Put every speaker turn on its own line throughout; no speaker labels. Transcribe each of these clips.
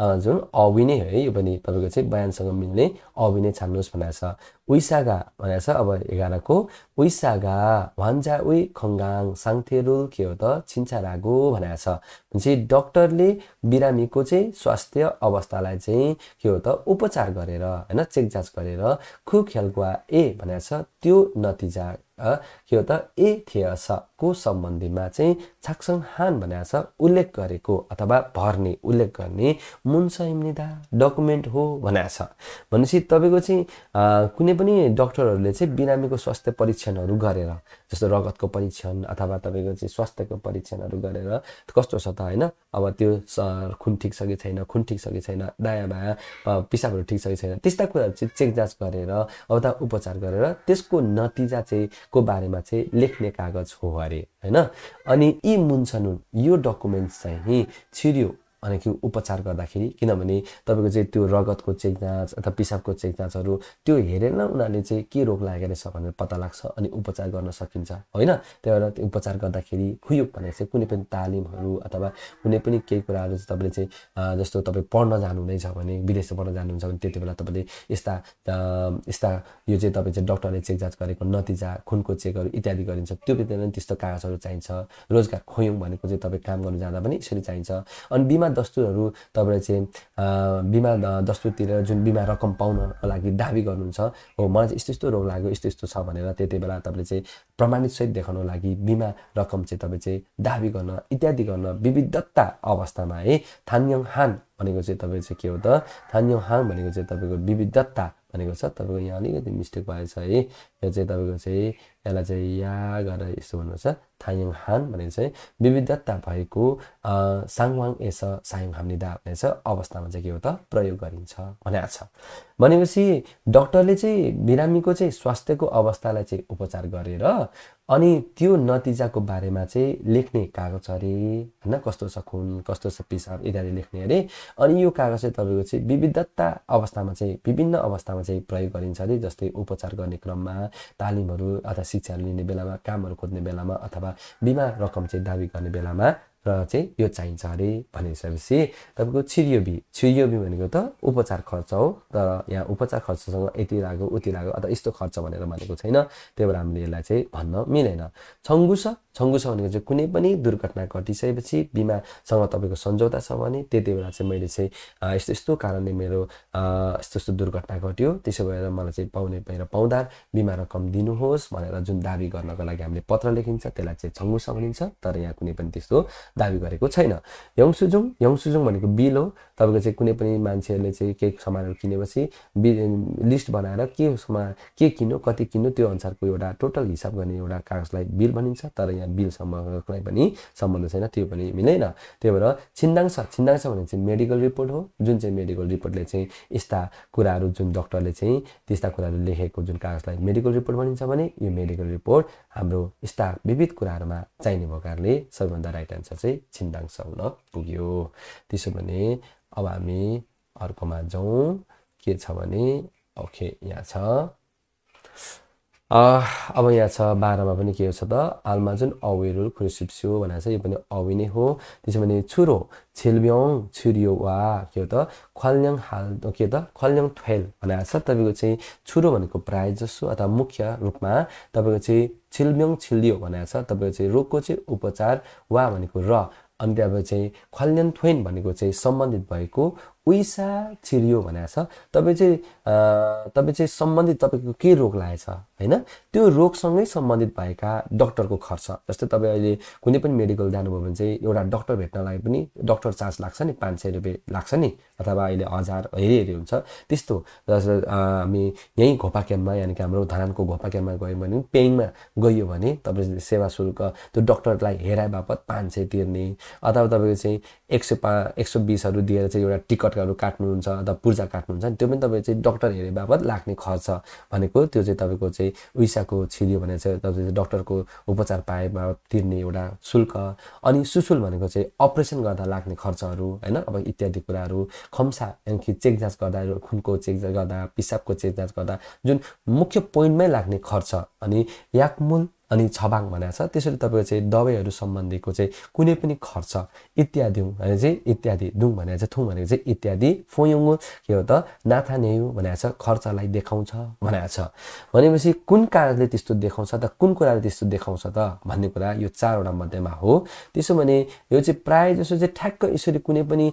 जुन अभिनय है यो पनि तपाईँको चाहिँ बयानसँग मिल्ने अभिनय छान्नुहोस् भनेको छ छ अब एघारको 의사가 만나서 아버 얘기하고 के हो त त रागो भनेको छ भनेपछि डक्टरले बिरामीको चाहिँ स्वास्थ्य अवस्थालाई चाहिँ के हो त उपचार गरेर होइन चेकजाँच गरेर खु खेलकुवा ए छ त्यो नतिजा के हो त ए को सम्बन्धीमा चाहिँ छाक्सङ हान छ उल्लेख गरेको अथवा भर्ने उल्लेख गर्ने मुन्स डकुमेन्ट हो छ भनेपछि तपाईँको चाहिँ कुनै पनि डक्टरहरूले चाहिँ बिरामीको स्वास्थ्य परीक्षणहरू गरेर जस्तो रगतको परीक्षण अथवा तपाईँको चाहिँ स्वास्थ्यको परीक्षणहरू गरेर कस्तो छ त होइन अब त्यो खुन ठिक छ कि छैन खुन ठिक छ कि छैन दायाँ बायाँ पिसाबहरू ठिक छ कि छैन त्यस्ता कुराहरू चाहिँ चेक जाँच गरेर अब त उपचार गरेर त्यसको नतिजा चाहिँ को बारेमा चाहिँ लेख्ने कागज हो अरे होइन अनि यी मुन्छनु यो डकुमेन्ट्स चाहिँ छिर्यो भने कि उपचार गर्दाखेरि किनभने तपाईँको चाहिँ त्यो रगतको चेक जाँच अथवा पिसाबको चेक जाँचहरू त्यो हेरेर उनीहरूले चाहिँ के रोग लागेको रहेछ भनेर पत्ता लाग्छ अनि उपचार गर्न सकिन्छ होइन त्यही भएर त्यो उपचार गर्दाखेरि खुयो भने चाहिँ कुनै पनि तालिमहरू अथवा कुनै पनि केही कुराहरू चाहिँ तपाईँले चाहिँ जस्तो तपाईँ पढ्न जानुहुनेछ भने विदेश पढ्न जानुहुन्छ भने त्यति बेला तपाईँले यस्ता यस्ता यो चाहिँ तपाईँ चाहिँ डक्टरले चेक जाँच गरेको नतिजा खुनको चेकहरू इत्यादि गरिन्छ त्यो बित्तिकै त्यस्तो कागजहरू चाहिन्छ रोजगार खोयौँ भनेको चाहिँ तपाईँ काम गर्नु जाँदा पनि यसरी चाहिन्छ अनि बिमा दस्तुरहरू तपाईँले चाहिँ बिमा दस्तुरतिर जुन बिमा रकम पाउनको लागि दाबी गर्नुहुन्छ हो मलाई चाहिँ यस्तो यस्तो रोग लाग्यो यस्तो यस्तो छ भनेर त्यति बेला तपाईँले चाहिँ प्रमाणितसहित देखाउनको लागि बिमा रकम चाहिँ तपाईँ चाहिँ दाबी गर्न इत्यादि गर्न विविधता अवस्थामा है थान्यङ हान भनेको चाहिँ तपाईँ चाहिँ के हो त थान्यङ हाङ भनेको चाहिँ तपाईँको विविधता भनेको छ तपाईँको यहाँ अलिकति मिस्टेक भएछ है यो चाहिँ तपाईँको चाहिँ यसलाई चाहिँ या गरेर यस्तो भन्नुपर्छ थायङ हान भनेको चाहिँ विविधता भएको साङवाङ एस सायङ हामनिदा भन्ने चाहिँ अवस्थामा चाहिँ के हो त प्रयोग गरिन्छ भनेको छ भनेपछि डक्टरले चाहिँ बिरामीको चाहिँ स्वास्थ्यको अवस्थालाई चाहिँ उपचार गरेर अनि त्यो नतिजाको बारेमा चाहिँ लेख्ने कागज अरे होइन कस्तो छ खुन कस्तो छ पिसाब इत्यादि लेख्ने अरे अनि यो कागज चाहिँ तपाईँको चाहिँ विविधता अवस्थामा चाहिँ विभिन्न अवस्थामा चाहिँ प्रयोग गरिन्छ अरे जस्तै उपचार गर्ने क्रममा तालिमहरू अथवा शिक्षाहरू लिने बेलामा कामहरू खोज्ने बेलामा अथवा बिमा रकम चाहिँ दावी गर्ने बेलामा र चाहिँ यो चाहिन्छ अरे भनिसकेपछि तपाईँको छिरियोबी छिरियोबी भनेको त उपचार खर्च हो तर यहाँ उपचार खर्चसँग यति लाग्यो उति लाग्यो अथवा यस्तो खर्च भनेर भनेको छैन त्यही भएर हामीले यसलाई चाहिँ भन्न मिलेन छङ्गुस छङ्गुस भनेको चाहिँ कुनै पनि दुर्घटना घटिसकेपछि बिमासँग तपाईँको सम्झौता छ भने त्यति बेला चाहिँ मैले चाहिँ यस्तो यस्तो कारणले मेरो यस्तो यस्तो दुर्घटना घट्यो त्यसो भएर मलाई चाहिँ पाउने भएर पाउँदा बिमा रकम दिनुहोस् भनेर जुन दावी गर्नको लागि हामीले पत्र लेखिन्छ त्यसलाई चाहिँ छङ्गुस भनिन्छ तर यहाँ कुनै पनि त्यस्तो दावी गरेको छैन यङसुजुङ यङसुजुङ भनेको बिल हो तपाईँको चाहिँ कुनै पनि मान्छेहरूले चाहिँ केही सामानहरू किनेपछि बिल लिस्ट बनाएर के सामान के किन्नु कति किन्नु त्यो अनुसारको एउटा टोटल हिसाब गर्ने एउटा कागजलाई बिल भनिन्छ तर यहाँ बिलसम्मलाई पनि सम्बन्ध छैन त्यो पनि मिलेन त्यही भएर छिन्दाङ्स छिन्दाङ्स भने चाहिँ मेडिकल रिपोर्ट हो जुन चाहिँ मेडिकल रिपोर्टले चाहिँ यस्ता कुराहरू जुन डक्टरले चाहिँ त्यस्ता कुराहरू लेखेको जुन कागजलाई मेडिकल रिपोर्ट भनिन्छ भने यो मेडिकल रिपोर्ट हाम्रो यस्ता विविध कुराहरूमा चाहिने भएको कारणले सबैभन्दा राइट एन्सर चाहिँ चाहिँ छिन्दाङसम्म पुग्यो त्यसो भने अब हामी अर्कोमा जाउँ के छ भने ओके यहाँ छ Ah, अब यहाँ छ बाह्रमा पनि के छ त आलमा जुन अवेरुल खुसिप्स्यो भनेर छ यो पनि अवि नै हो त्यसो भने छुरो छिल्ब्याङ छुरियो वा के हो त खल्याङ हाल के त खल्याङ ठेल भनेर छ तपाईँको चाहिँ छुरो भनेको प्राय जसो अथवा मुख्य रूपमा तपाईँको चाहिँ छिल्ब्याङ छिल्लियो भनेर छ तपाईँको चाहिँ रोगको चाहिँ उपचार वा भनेको र अनि त्यहाँबाट चाहिँ खल्याङ थ्वेन भनेको चाहिँ सम्बन्धित भएको उइसा छिरियो भनेको छ तपाईँ चाहिँ तपाईँ चाहिँ सम्बन्धित तपाईँको के रोग लागेछ होइन त्यो रोगसँगै सम्बन्धित भएका डक्टरको खर्च जस्तै तपाईँ अहिले कुनै पनि मेडिकल जानुभयो भने चाहिँ एउटा डक्टर लागि पनि डक्टर चार्ज लाग्छ नि पाँच सय रुपियाँ लाग्छ नि अथवा अहिले हजार हेरी हेरी हुन्छ त्यस्तो जस्तै हामी यहीँ घोपा क्याम्पमा यानि कि हाम्रो धरानको घोपा क्याम्पमा गयौँ भने पेङमा गयो भने तपाईँ सेवा शुल्क त्यो डक्टरलाई हेराए बापत पाँच सय तिर्ने अथवा तपाईँको चाहिँ एक सय पा सय बिसहरू दिएर चाहिँ एउटा टिकट काटेहरू काट्नुहुन्छ अथवा पुर्जा काट्नुहुन्छ नि त्यो पनि तपाईँ चाहिँ डक्टर हेरे बापत लाग्ने खर्च भनेको त्यो चाहिँ तपाईँको चाहिँ उइसाको छिरियो भने चाहिँ तपाईँ डक्टरको उपचार पाए बापत तिर्ने एउटा शुल्क अनि सुसुल भनेको चाहिँ अपरेसन गर्दा लाग्ने खर्चहरू होइन अब इत्यादि कुराहरू खम्सा चेक जाँच गर्दा खुनको जाँच गर्दा पिसाबको चेक जाँच गर्दा जुन मुख्य पोइन्टमै लाग्ने खर्च अनि याकमुल अनि छबाङ भनेको छ त्यसरी तपाईँको चाहिँ दबाईहरू सम्बन्धीको चाहिँ कुनै पनि खर्च इत्यादि भने चाहिँ इत्यादि दुङ भनेर चाहिँ थुङ भनेको चाहिँ इत्यादि फोयुङ के हो त नाथानेयु भनेको छ खर्चलाई देखाउँछ भनेको छ भनेपछि कुन कारणले त्यस्तो देखाउँछ त कुन कुराले त्यस्तो देखाउँछ त भन्ने कुरा यो चारवटा मध्येमा हो त्यसो भने यो चाहिँ प्रायः जसो चाहिँ ठ्याक्क यसरी कुनै पनि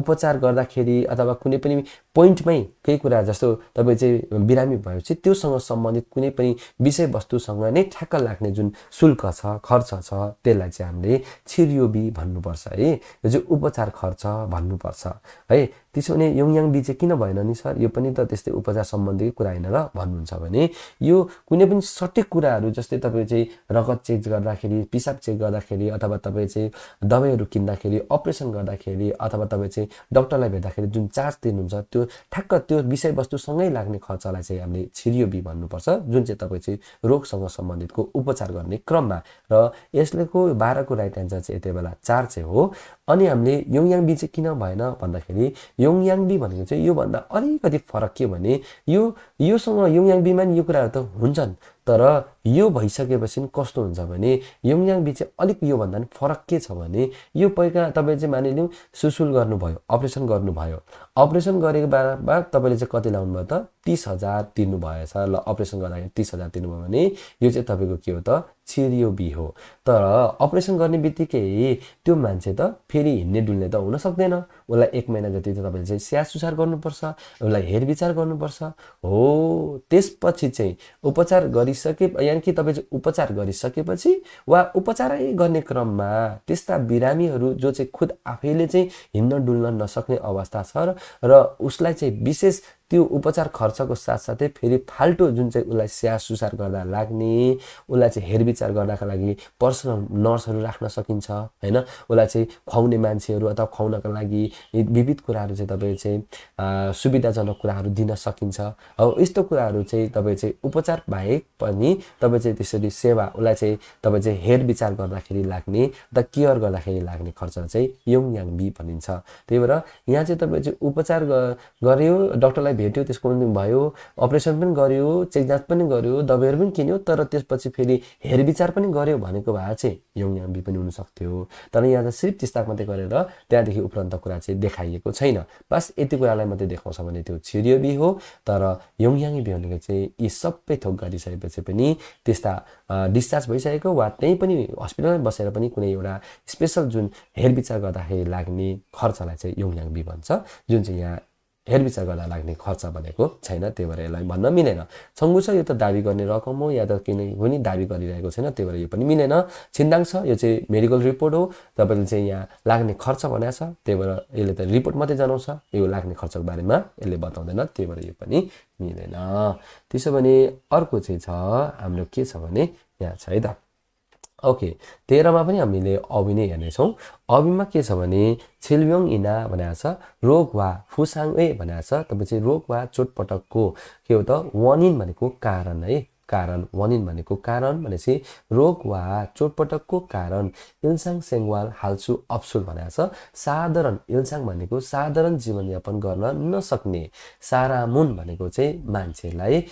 उपचार गर्दाखेरि अथवा कुनै पनि पोइन्टमै केही कुरा जस्तो तपाईँ चाहिँ बिरामी भएपछि त्योसँग सम्बन्धित कुनै पनि विषयवस्तुसँग नै ठ्याक्क ठ्याक्क लाग्ने जुन शुल्क छ खर्च छ त्यसलाई चाहिँ हामीले छिरियोबी भन्नुपर्छ है यो चाहिँ उपचार खर्च भन्नुपर्छ है त्यसो भने योङयाङ बी चाहिँ किन भएन नि सर यो पनि त त्यस्तै उपचार सम्बन्धी कुरा होइन र भन्नुहुन्छ भने यो कुनै पनि सठिक कुराहरू जस्तै तपाईँ चाहिँ रगत चेक गर्दाखेरि पिसाब चेक गर्दाखेरि अथवा तपाईँ चाहिँ दबाईहरू किन्दाखेरि अपरेसन गर्दाखेरि अथवा तपाईँ चाहिँ डक्टरलाई भेट्दाखेरि जुन चार्ज दिनुहुन्छ त्यो ठ्याक्क त्यो विषयवस्तुसँगै लाग्ने खर्चलाई चाहिँ हामीले छिरियो बी भन्नुपर्छ जुन चाहिँ तपाईँ चाहिँ रोगसँग सम्बन्धितको उपचार गर्ने क्रममा र यसले को बाह्रको राइट एन्सर चाहिँ यति बेला चार चाहिँ हो अनि हामीले योङयाङ बी चाहिँ किन भएन भन्दाखेरि बी भनेको चाहिँ योभन्दा अलिकति फरक के भने यो योसँग बीमा नि यो कुराहरू त हुन्छन् तर यो भइसकेपछि कस्तो हुन्छ भने यमयाङ बिच चाहिँ अलिक योभन्दा पनि फरक के छ भने यो पहिला तपाईँ चाहिँ मानिलिउँ सुसुल गर्नुभयो अपरेसन गर्नुभयो अपरेसन गरेको बारेमा तपाईँले चाहिँ कति लाउनु भयो त तिस हजार तिर्नुभएछ ल अपरेसन गर्दाखेरि तिस हजार तिर्नुभयो भने यो चाहिँ तपाईँको के हो त छिरियो बी हो तर अपरेसन गर्ने बित्तिकै त्यो मान्छे त फेरि हिँड्ने डुल्ने त हुन सक्दैन उसलाई एक महिना जति त तपाईँले चाहिँ स्याहार सुसार गर्नुपर्छ उसलाई हेरविचार गर्नुपर्छ हो त्यसपछि चाहिँ उपचार गरिसके कि तपाईँ उपचार गरिसकेपछि वा उपचारै गर्ने क्रममा त्यस्ता बिरामीहरू जो चाहिँ खुद आफैले चाहिँ हिँड्न डुल्न नसक्ने अवस्था छ र उसलाई चाहिँ विशेष त्यो उपचार खर्चको साथसाथै फेरि फाल्टो जुन चाहिँ उसलाई स्याहार सुसार गर्दा लाग्ने उसलाई चाहिँ हेरविचार गर्नका लागि पर्सनल नर्सहरू राख्न सकिन्छ होइन उसलाई चाहिँ खुवाउने मान्छेहरू अथवा खुवाउनका लागि विविध कुराहरू चाहिँ तपाईँ चाहिँ सुविधाजनक कुराहरू दिन सकिन्छ हो यस्तो कुराहरू चाहिँ तपाईँ चाहिँ उपचार बाहेक पनि तपाईँ चाहिँ त्यसरी सेवा उसलाई चाहिँ तपाईँ चाहिँ हेरविचार गर्दाखेरि लाग्ने द केयर गर्दाखेरि लाग्ने खर्च चाहिँ योङ याङ बी भनिन्छ त्यही भएर यहाँ चाहिँ तपाईँ चाहिँ उपचार गर्यो डक्टरलाई भेट्यो त्यसको पनि भयो अपरेसन पनि गर्यो चेकजाँच पनि गर्यो दबाईहरू पनि किन्यो तर त्यसपछि फेरि हेरविचार पनि गर्यो भनेको भए चाहिँ यौयाम्बी पनि हुनसक्थ्यो तर यहाँ त सिर्फ तिस्ताक मात्रै गरेर त्यहाँदेखि उपरान्त कुरा चाहिँ देखाइएको छैन बस यति कुरालाई मात्रै देखाउँछ भने त्यो छिरियो बी हो तर यौयाङ्गी बी भनेको चाहिँ यी सबै थोक गरिसकेपछि पनि त्यस्ता डिस्चार्ज भइसकेको वा त्यहीँ पनि हस्पिटलमै बसेर पनि कुनै एउटा स्पेसल जुन हेरविचार गर्दाखेरि लाग्ने खर्चलाई चाहिँ बी भन्छ जुन चाहिँ यहाँ हेरविचार गर्दा लाग्ने खर्च भनेको छैन त्यही भएर यसलाई भन्न मिलेन छङ्गु छ यो त दाबी गर्ने रकम हो या त किनै पनि दाबी गरिरहेको छैन त्यही भएर यो पनि मिलेन छिन्दाङ छ यो चाहिँ मेडिकल रिपोर्ट हो तपाईँले चाहिँ यहाँ लाग्ने खर्च भनेको छ त्यही भएर यसले त रिपोर्ट मात्रै जनाउँछ यो लाग्ने खर्चको बारेमा यसले बताउँदैन त्यही भएर यो पनि मिलेन त्यसो भने अर्को चाहिँ छ हाम्रो के छ भने यहाँ छ है त ओके तेह्रमा पनि हामीले नै हेर्नेछौँ अभिमा के छ भने छिल्व्योङ इना भनेको छ रोग वा फुसाङ ए भनेको छ तपाईँ चाहिँ रोग वा चोटपटकको के हो त वनिन भनेको कारण है कारण वनिन भनेको कारण भनेपछि रोग वा चोटपटकको कारण इल्साङ सेङ्वाल हाल्छु अप्सुल भनेको छ साधारण इल्साङ भनेको साधारण जीवनयापन गर्न नसक्ने सारामुन भनेको चाहिँ मान्छेलाई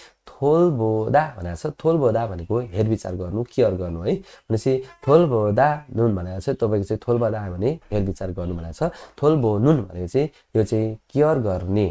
थोल थोलबोदा भनेको छ थोलबोदा भनेको हेरविचार गर्नु केयर गर्नु है भनेपछि थोलबोदा नुन भनेको छ तपाईँको चाहिँ थोलबोदा भने हेरविचार गर्नु भनेको छ थोलबो नुन भनेको चाहिँ यो चाहिँ केयर गर्ने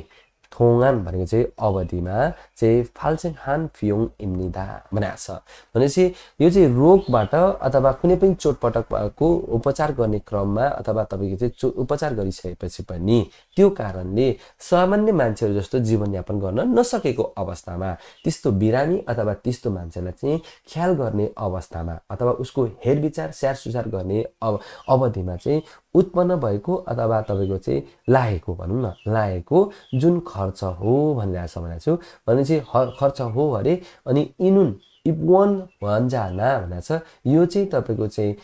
थोङान भनेको चाहिँ अवधिमा चाहिँ फाल्सेङ हान फियोङ इम्निदा बनाएको छ भनेपछि यो चाहिँ रोगबाट अथवा कुनै पनि चोटपटकको उपचार गर्ने क्रममा अथवा तपाईँको चाहिँ चो उपचार गरिसकेपछि पनि त्यो कारणले सामान्य मान्छेहरू जस्तो जीवनयापन गर्न नसकेको अवस्थामा त्यस्तो बिरामी अथवा त्यस्तो मान्छेलाई चाहिँ ख्याल गर्ने अवस्थामा अथवा उसको हेरविचार स्याहार सुसार गर्ने अव अवधिमा चाहिँ उत्पन्न भएको अथवा तपाईँको चाहिँ लागेको भनौँ न लागेको जुन खर्च हो भनिरहेको छ भनेको छु भनेपछि खर्च हो अरे अनि इनुन इब्वन हन्जाना भनेको छ यो चाहिँ तपाईँको चाहिँ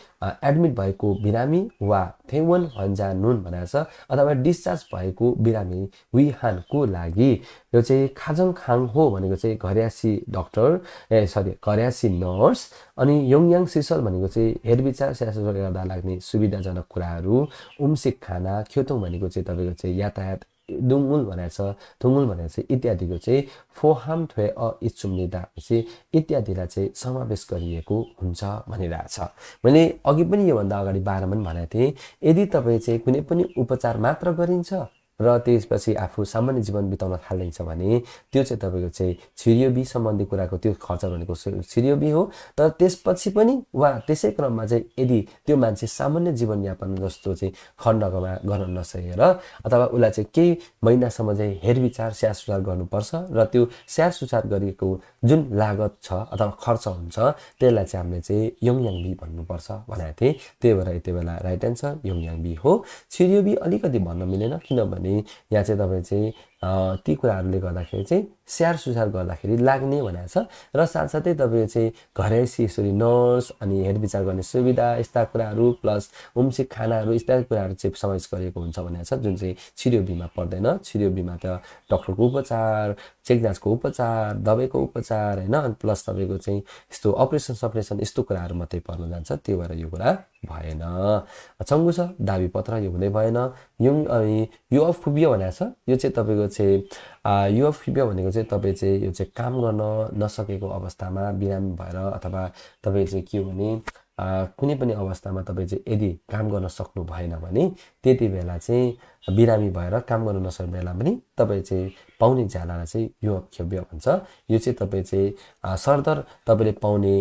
एडमिट भएको बिरामी वा थेवन हन्जा नुन भनेको छ अथवा डिस्चार्ज भएको बिरामी विहानको लागि यो चाहिँ खाजङ खाङ हो भनेको चाहिँ घरियासी डक्टर ए सरी घरियासी नर्स अनि योङयाङ सिसल भनेको चाहिँ हेरविचार स्याहार गर्दा लाग्ने सुविधाजनक कुराहरू उम्सिक खाना ख्योतोङ भनेको चाहिँ तपाईँको चाहिँ यातायात दुमुल भनेको छ थुङ्गुल भनेको चाहिँ इत्यादिको चाहिँ फोहाम थ्वे अ इच्छुम्ने चाहिँ इत्यादिलाई चाहिँ समावेश गरिएको हुन्छ भनिरहेछ मैले अघि पनि योभन्दा अगाडि बाह्रमा पनि भनेको थिएँ यदि तपाईँ चाहिँ कुनै पनि उपचार मात्र गरिन्छ र त्यसपछि आफू सामान्य जीवन बिताउन थालिन्छ भने त्यो चाहिँ तपाईँको चाहिँ छिरियोबी सम्बन्धी कुराको त्यो खर्च भनेको छिरियोबी हो तर त्यसपछि पनि वा त्यसै क्रममा चाहिँ यदि त्यो मान्छे सामान्य जीवनयापन जस्तो चाहिँ खण्डमा गर्न नसकेर अथवा उसलाई चाहिँ केही महिनासम्म चाहिँ हेरविचार स्याहार सुसार गर्नुपर्छ र त्यो स्याहार सुसार गरिएको जुन लागत छ अथवा खर्च हुन्छ त्यसलाई चाहिँ हामीले चाहिँ योङयाङ बी भन्नुपर्छ भनेको थिएँ त्यही भएर यति बेला राइट एन्सर योङयाङ बी हो छिरियोबी अलिकति भन्न मिलेन किनभने यहाँ या चाहिँ तपाईँ चाहिँ ती कुराहरूले गर्दाखेरि चाहिँ स्याहार सुसार गर्दाखेरि लाग्ने भनेको छ र साथसाथै तपाईँ चाहिँ घरैसी यसरी नर्स अनि हेरविचार गर्ने सुविधा यस्ता कुराहरू प्लस उम्सिक खानाहरू यस्ता कुराहरू चाहिँ समावेश गरिएको हुन्छ भनेको छ जुन चाहिँ छिरियो बिमा पर्दैन छिरियो बिमा त डक्टरको उपचार चेक जाँचको उपचार दबाईको उपचार होइन अनि प्लस तपाईँको चाहिँ यस्तो अपरेसन सपरेसन यस्तो कुराहरू मात्रै पर्न जान्छ त्यही भएर यो कुरा भएन चङ्गु छ दाबी पत्र यो हुँदै भएन युङ अनि यो खुबियो भनेको छ यो चाहिँ तपाईँको चाहिँ युवा फिबिया भनेको चाहिँ तपाईँ चाहिँ यो चाहिँ काम गर्न नसकेको अवस्थामा बिराम भएर अथवा तपाईँ चाहिँ के भने कुनै पनि अवस्थामा तपाईँ चाहिँ यदि काम गर्न सक्नु भएन भने त्यति बेला चाहिँ बिरामी भएर काम गर्न नसक्ने बेला पनि तपाईँ चाहिँ पाउने ज्यालालाई चाहिँ यो अक्षव्य भन्छ यो चाहिँ तपाईँ चाहिँ सरदर तपाईँले पाउने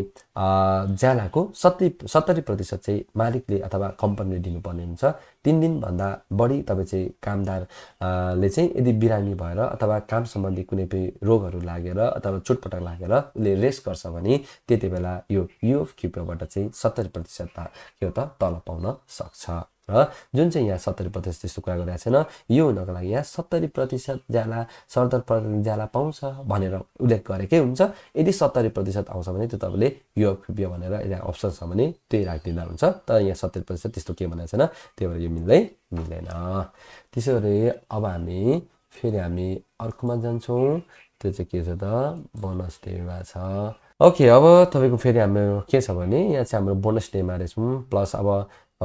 ज्यालाको सत्तरी सत्तरी प्रतिशत चाहिँ मालिकले अथवा कम्पनीले दिनुपर्ने हुन्छ तिन दिनभन्दा बढी तपाईँ चाहिँ कामदारले चाहिँ यदि बिरामी भएर अथवा काम सम्बन्धी कुनै पनि रोगहरू लागेर अथवा चुटपटक लागेर उसले रेस्ट गर्छ भने त्यति बेला यो युएफ क्युपबाट चाहिँ सत्तरी प्रतिशत के हो त तल पाउन सक्छ र जुन चाहिँ यहाँ सत्तरी प्रतिशत त्यस्तो कुरा गरेको छैन यो हुनको लागि यहाँ सत्तरी प्रतिशत ज्याला सत्तरी प्रतिशत ज्याला पाउँछ भनेर उल्लेख गरेकै हुन्छ यदि सत्तरी प्रतिशत आउँछ भने त्यो तपाईँले यो फिप्यो भनेर यहाँ अप्सन छ भने त्यही राखिदिँदा हुन्छ तर यहाँ सत्तरी प्रतिशत त्यस्तो के भनेको छैन त्यही भएर यो मिल्दै मिल्दैन त्यसो गरी अब हामी फेरि हामी अर्कोमा जान्छौँ त्यो चाहिँ के छ त बोनस डेमा छ ओके अब तपाईँको फेरि हाम्रो के छ भने यहाँ चाहिँ हाम्रो बोनस डेमा रहेछौँ प्लस अब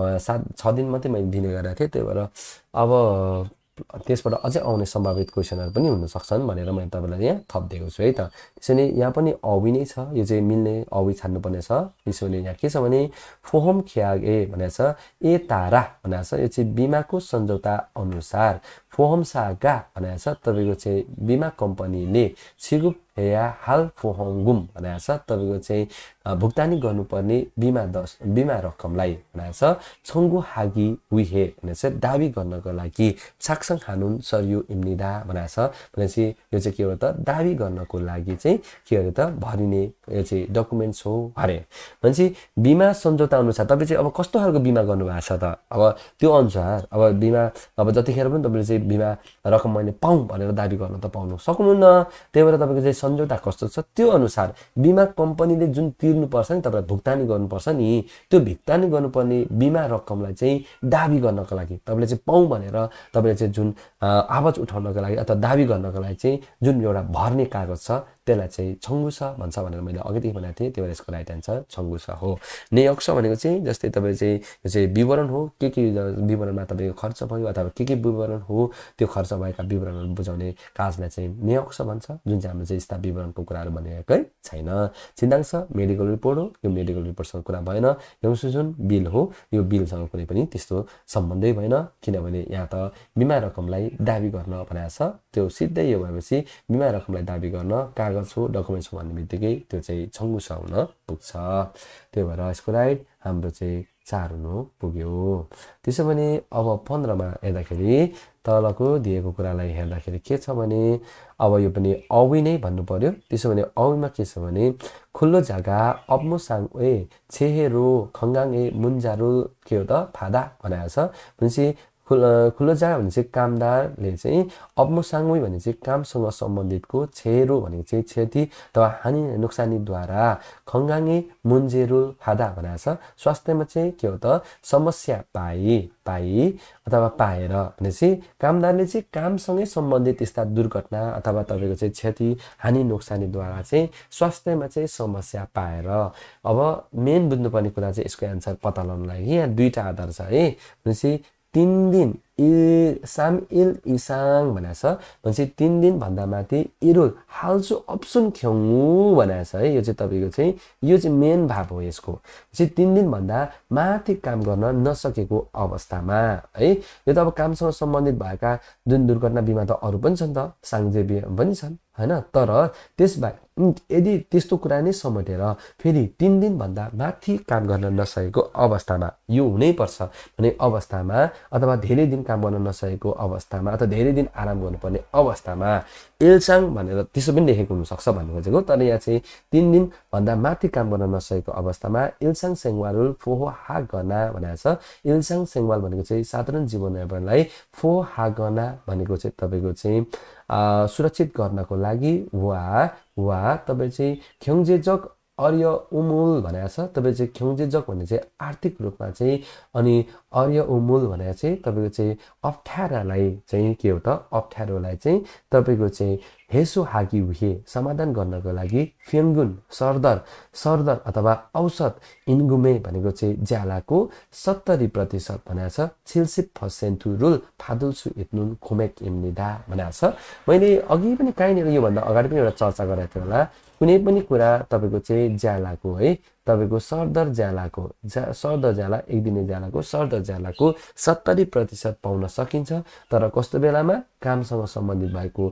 सात छ दिन मात्रै मैले दिने गरेको थिएँ त्यही भएर अब त्यसबाट अझै आउने सम्भावित क्वेसनहरू पनि हुनसक्छन् भनेर मैले तपाईँलाई यहाँ थपिदिएको छु है त त्यसरी यहाँ पनि अवि नै छ यो चाहिँ मिल्ने अवि छान्नुपर्ने छ विश्वले यहाँ के छ भने फोहोम ख्याग ए भनेको छ ए तारा भनेको छ यो चाहिँ बिमाको सम्झौता अनुसार फोहोम सागा भनेको छ तपाईँको चाहिँ बिमा कम्पनीले सिगुप या हाल फोहङ्गुम भनेको छ तपाईँको चाहिँ भुक्तानी गर्नुपर्ने बिमा दस बिमा रकमलाई भनेको छ छङ्गु हागी विहे भने चाहिँ दाबी गर्नको लागि साक्सङ सर सरयु इम्निदा भनेको छ भनेपछि यो चाहिँ के हो त दाबी गर्नको लागि चाहिँ के अरे त भरिने यो चाहिँ डकुमेन्ट्स हो भरे भनेपछि बिमा सम्झौता अनुसार तपाईँ चाहिँ अब कस्तो खालको बिमा गर्नुभएको छ त अब त्यो अनुसार अब बिमा अब जतिखेर पनि तपाईँले चाहिँ बिमा रकम मैले पाउँ भनेर दाबी गर्न त पाउनु सक्नुहुन्न त्यही भएर तपाईँको चाहिँ सम्झौता कस्तो छ त्यो अनुसार बिमा कम्पनीले जुन तिर्नुपर्छ नि तपाईँलाई भुक्तानी गर्नुपर्छ नि त्यो भुक्तानी गर्नुपर्ने बिमा रकमलाई चाहिँ दाबी गर्नको लागि तपाईँले चाहिँ पाउँ भनेर तपाईँले चाहिँ जुन आवाज उठाउनको लागि अथवा दाबी गर्नको लागि चाहिँ जुन एउटा भर्ने कागज छ त्यसलाई चाहिँ छङ्गुसा भन्छ भनेर मैले अघिदेखि भनेको थिएँ त्यो भएर यसको राइट एन्सर छङ्गुसा हो नेयक्स भनेको चाहिँ जस्तै तपाईँ चाहिँ यो चाहिँ विवरण हो के के विवरणमा तपाईँको खर्च भयो अथवा के के विवरण हो त्यो खर्च भएका विवरणहरू बुझाउने काजलाई चाहिँ नेयक्स भन्छ जुन चाहिँ हाम्रो चाहिँ यस्ता विवरणको कुराहरू भनेकै छैन सिद्धांश मेडिकल रिपोर्ट हो यो मेडिकल रिपोर्टसँग कुरा भएन जुन बिल हो यो बिलसँग कुनै पनि त्यस्तो सम्बन्धै भएन किनभने यहाँ त बिमा रकमलाई दाबी गर्न भनेको छ त्यो सिधै यो भएपछि बिमा रकमलाई दाबी गर्न कागज गर्छु डकुमेन्ट्स भन्ने बित्तिकै त्यो चाहिँ छङ्गुस हुन पुग्छ त्यही भएर यसको राइट हाम्रो चाहिँ चार हुनु पुग्यो त्यसो भने अब पन्ध्रमा हेर्दाखेरि तलको दिएको कुरालाई हेर्दाखेरि के छ भने अब यो पनि अवि नै भन्नु पऱ्यो त्यसो भने अविमा के छ भने खुल्लो जग्गा अब्मुसाङ साङ ए छेहे रो खङ्गाङ ए मुन्जारो के हो त फादा भनेको छ भनेपछि खुल्लो जा भने चाहिँ कामदारले चाहिँ अब्मुसाङ्गुई भने चाहिँ कामसँग सम्बन्धितको छेरो भने चाहिँ क्षति अथवा हानि नोक्सानीद्वारा खङ्गाङ्गे मुन्जेरो फादा भनेको छ स्वास्थ्यमा चाहिँ के हो त समस्या पाए पाए अथवा पाएर भनेपछि कामदारले चाहिँ कामसँगै सम्बन्धित यस्ता दुर्घटना अथवा तपाईँको चाहिँ क्षति हानि नोक्सानीद्वारा चाहिँ स्वास्थ्यमा चाहिँ समस्या पाएर अब मेन बुझ्नुपर्ने कुरा चाहिँ यसको एन्सर पत्ता लगाउनु लागि यहाँ दुईवटा आधार छ है भनेपछि तिन दिन इ साम इल इसाङ भनेको छ भनेपछि तिन दिनभन्दा माथि इरुल हाल्छु अप्सुन थ्याङ्गु भनेको छ है यो चाहिँ तपाईँको चाहिँ यो चाहिँ मेन भाव हो यसको चाहिँ तिन दिनभन्दा माथि काम गर्न नसकेको अवस्थामा है यो त अब कामसँग सम्बन्धित भएका जुन दुर्घटना बिमा त अरू पनि छन् त साङ्जे बिमा पनि छन् होइन तर त्यसबाहेक यदि त्यस्तो कुरा नै समेटेर फेरि तिन दिनभन्दा माथि काम गर्न नसकेको अवस्थामा यो हुनैपर्छ भने अवस्थामा अथवा धेरै दिन काम गर्न नसकेको अवस्थामा अथवा धेरै दिन आराम गर्नुपर्ने अवस्थामा एलसाङ भनेर त्यसो पनि लेखेको हुनसक्छ भन्नु खोजेको तर यहाँ चाहिँ तिन दिनभन्दा माथि काम गर्न नसकेको अवस्थामा इल्साङ सेङ्वारुल फोहो हा गना भनेको छ इल्साङ सेङ्वाल भनेको चाहिँ साधारण जीवन यापनलाई फो हा भनेको चाहिँ तपाईँको चाहिँ सुरक्षित गर्नको लागि वा वा तपाईँ चाहिँ ख्यङ्जेजक अर्य उमूल भनेको छ तपाईँ चाहिँ जग भन्ने चाहिँ आर्थिक रूपमा चाहिँ अनि अर्य उमूल भनेर चाहिँ तपाईँको चाहिँ अप्ठ्यारालाई चाहिँ के हो त अप्ठ्यारोलाई चाहिँ तपाईँको चाहिँ हेसो हाकी उहे समाधान गर्नको लागि फेङ्गुन सरदर सरदर अथवा औसत इन्गुमे भनेको चाहिँ ज्यालाको सत्तरी प्रतिशत भनेको छ छिल्सिप फसेन्थु रुल फादुल्सु इत्नुन खुमेक इम्निदा भनेको छ मैले अघि पनि कहीँनिर योभन्दा अगाडि पनि एउटा चर्चा गरेको थिएँ होला कुनै पनि कुरा तपाईँको चाहिँ ज्यालाको है तपाईँको सरदर ज्यालाको ज्या सरदर ज्याला एक दिने ज्यालाको सरदर ज्यालाको सत्तरी प्रतिशत पाउन सकिन्छ तर कस्तो बेलामा कामसँग सम्बन्धित भएको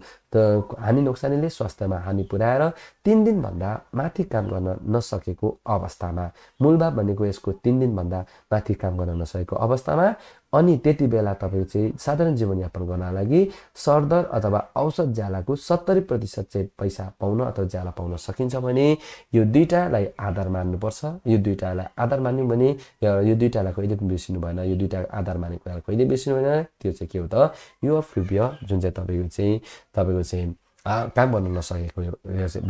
हानि नोक्सानीले स्वास्थ्यमा हानि पुर्याएर तिन दिनभन्दा माथि काम गर्न नसकेको अवस्थामा मूलभाव भनेको यसको तिन दिनभन्दा माथि काम गर्न नसकेको अवस्थामा अनि त्यति बेला तपाईँ चाहिँ साधारण जीवनयापन गर्न लागि सरदर अथवा औसत ज्यालाको सत्तरी प्रतिशत चाहिँ पैसा पाउन अथवा ज्याला पाउन सकिन्छ भने यो दुइटालाई आधार मान्नुपर्छ यो दुइटालाई आधार मान्यौँ भने यो दुइटालाई कहिले पनि बिर्सिनु भएन यो दुइटा आधार मान्ने कुरालाई कहिले बिर्सिनु भएन त्यो चाहिँ के हो त यो फ्लुभ्य जुन चाहिँ तपाईँको चाहिँ तपाईँको चाहिँ काम गर्न नसकेको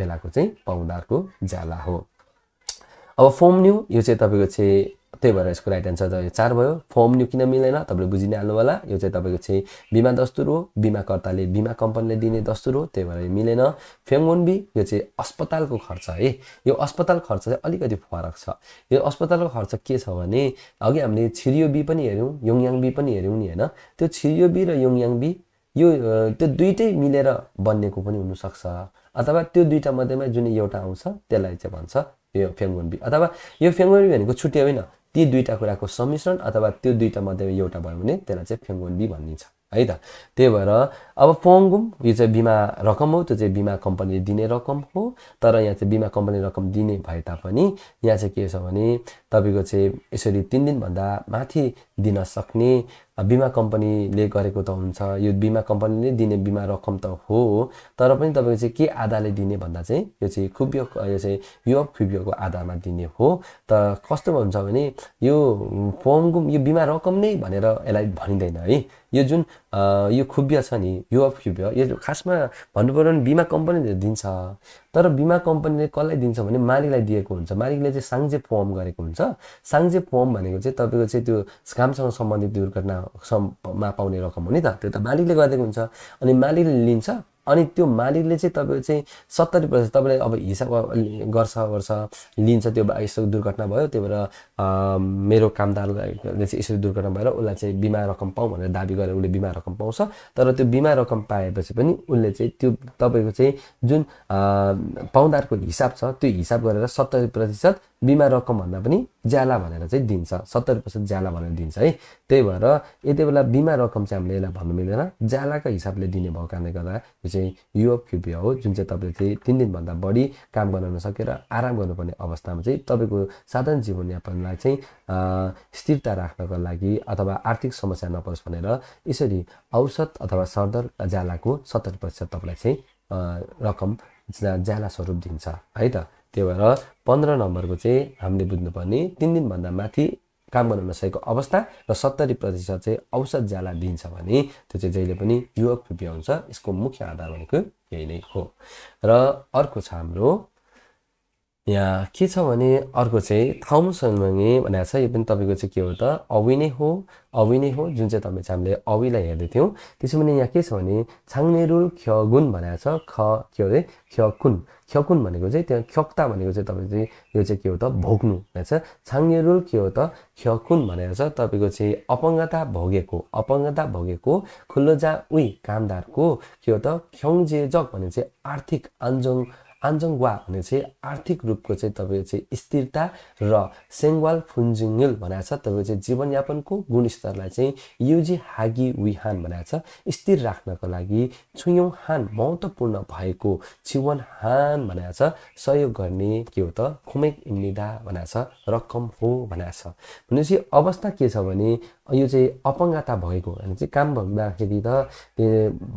बेलाको चाहिँ पाहुनाहरूको ज्याला हो अब फोम न्यू यो चाहिँ तपाईँको चाहिँ त्यही भएर यसको राइट एन्सर त चार भयो फर्म न्यू किन मिल्दैन तपाईँले बुझि नै हाल्नु होला यो चाहिँ तपाईँको चाहिँ बिमा दस्तुर हो बिमाकर्ताले बिमा कम्पनीले दिने दस्तुर हो त्यही भएर मिलेन फेङ्गोन बी यो चाहिँ अस्पतालको खर्च है यो अस्पताल खर्च चाहिँ अलिकति फरक छ यो अस्पतालको खर्च के छ भने अघि हामीले छिरियो बी पनि हेऱ्यौँ योङयाङ बी पनि हेऱ्यौँ नि होइन त्यो छिरियो बी र योङयाङ बी यो त्यो दुइटै मिलेर बनिएको पनि हुनसक्छ अथवा त्यो दुइटा मध्येमा जुन एउटा आउँछ त्यसलाई चाहिँ भन्छ यो फेल्मोन बी अथवा यो फेल्मोन बी भनेको छुट्टै होइन ती दुईवटा कुराको सम्मिश्रण अथवा त्यो दुईवटा मध्ये एउटा भयो भने त्यसलाई चाहिँ फेल्मोन बी भनिन्छ है त त्यही भएर अब पोङ्गुम यो चाहिँ बिमा रकम हो त्यो चाहिँ बिमा कम्पनीले दिने रकम हो तर यहाँ चाहिँ बिमा कम्पनी रकम दिने भए तापनि यहाँ चाहिँ के छ भने तपाईँको चाहिँ यसरी तिन दिनभन्दा माथि दिन सक्ने बिमा कम्पनीले गरेको त हुन्छ यो बिमा कम्पनीले दिने बिमा रकम त हो तर पनि तपाईँको चाहिँ के आधारले दिने भन्दा चाहिँ यो चाहिँ खुबियो यो चाहिँ यो खुबियोको आधारमा दिने हो त कस्तो हुन्छ भने यो पोङ्गुम यो बिमा रकम नै भनेर यसलाई भनिँदैन है यो जुन यो खुबिया छ नि युवा फ्युबियो यो खासमा भन्नुपऱ्यो भने बिमा कम्पनीले दिन्छ तर बिमा कम्पनीले कसलाई दिन्छ भने मालिकलाई दिएको हुन्छ मालिकले चाहिँ साङ्जे फर्म गरेको हुन्छ साङ्जे फर्म भनेको चाहिँ तपाईँको चाहिँ त्यो कामसँग सम्बन्धित दुर्घटनामा पाउने रकम हो नि त त्यो त मालिकले गरिदिएको हुन्छ अनि मालिकले लिन्छ अनि त्यो मालिकले चाहिँ तपाईँ चाहिँ सत्तरी पर्सेन्ट तपाईँले अब हिसाब गर्छ गर्छ लिन्छ त्यो यसो दुर्घटना भयो त्यही भएर मेरो कामदारले चाहिँ यसरी दुर्घटना भएर उसलाई चाहिँ बिमा रकम पाउँ भनेर दाबी गरेर उसले बिमा रकम पाउँछ तर त्यो बिमा रकम पाएपछि पनि उसले चाहिँ त्यो तपाईँको चाहिँ जुन पाउदारको हिसाब छ त्यो हिसाब गरेर सत्तरी प्रतिशत बिमा रकमभन्दा पनि ज्याला भनेर चाहिँ दिन्छ सत्तरी पर्सेन्ट ज्याला भनेर दिन्छ है त्यही भएर यति बेला बिमा रकम चाहिँ हामीले यसलाई भन्नु मिलेन ज्यालाको हिसाबले दिने भएको कारणले गर्दा यो चाहिँ युएफक्युपी हो जुन चाहिँ तपाईँले चाहिँ तिन दिनभन्दा बढी काम गर्न नसकेर आराम गर्नुपर्ने अवस्थामा चाहिँ तपाईँको साधारण जीवनयापनलाई चाहिँ स्थिरता राख्नको लागि अथवा आर्थिक समस्या नपरोस् भनेर यसरी औसत अथवा सरदर ज्यालाको सत्तरी प्रतिशत तपाईँलाई चाहिँ रकम ज्याला स्वरूप दिन्छ है त त्यही भएर पन्ध्र नम्बरको चाहिँ हामीले बुझ्नुपर्ने तिन दिनभन्दा माथि काम गर्न नसकेको अवस्था र सत्तरी प्रतिशत चाहिँ औसत ज्याला दिन्छ भने त्यो चाहिँ जहिले पनि युवक हुन्छ यसको मुख्य आधार भनेको यही नै हो र अर्को छ हाम्रो यहाँ के छ भने अर्को चाहिँ थाउम सन्मङ्गी भनेको छ यो पनि तपाईँको चाहिँ के हो त अवि नै हो अवि नै हो जुन चाहिँ तपाईँ चाहिँ हामीले अविलाई हेर्दै थियौँ त्यसो भने यहाँ के छ भने छाङ्नेरुल ख्यगुन भनेको छ ख के हो अरे ख्यकुन ख्यकुन भनेको चाहिँ त्यहाँ ख्यक्ता भनेको चाहिँ तपाईँ चाहिँ यो चाहिँ के हो त भोग्नु भनेको छ के हो त ख्यकुन भनेको छ तपाईँको चाहिँ अपङ्गता भोगेको अपङ्गता भोगेको खुल्लोजा उही कामदारको के हो त ख्यङजे जग भने चाहिँ आर्थिक आन्जोङ आन्जङवा भने चाहिँ आर्थिक रूपको चाहिँ तपाईँको चाहिँ स्थिरता र सेङ्वाल फुन्जिङल भनेको छ तपाईँको चाहिँ जीवनयापनको गुणस्तरलाई चाहिँ युजी हागी विहान भनेको छ स्थिर राख्नको लागि छुयौँ हान महत्त्वपूर्ण भएको छिवन हान भनेको छ सहयोग गर्ने के हो त खुमेक निदा भनेको छ रकम हो भनेको छ भनेपछि अवस्था के छ भने यो चाहिँ अपङ्गता भएको अनि चाहिँ काम भन्दाखेरि त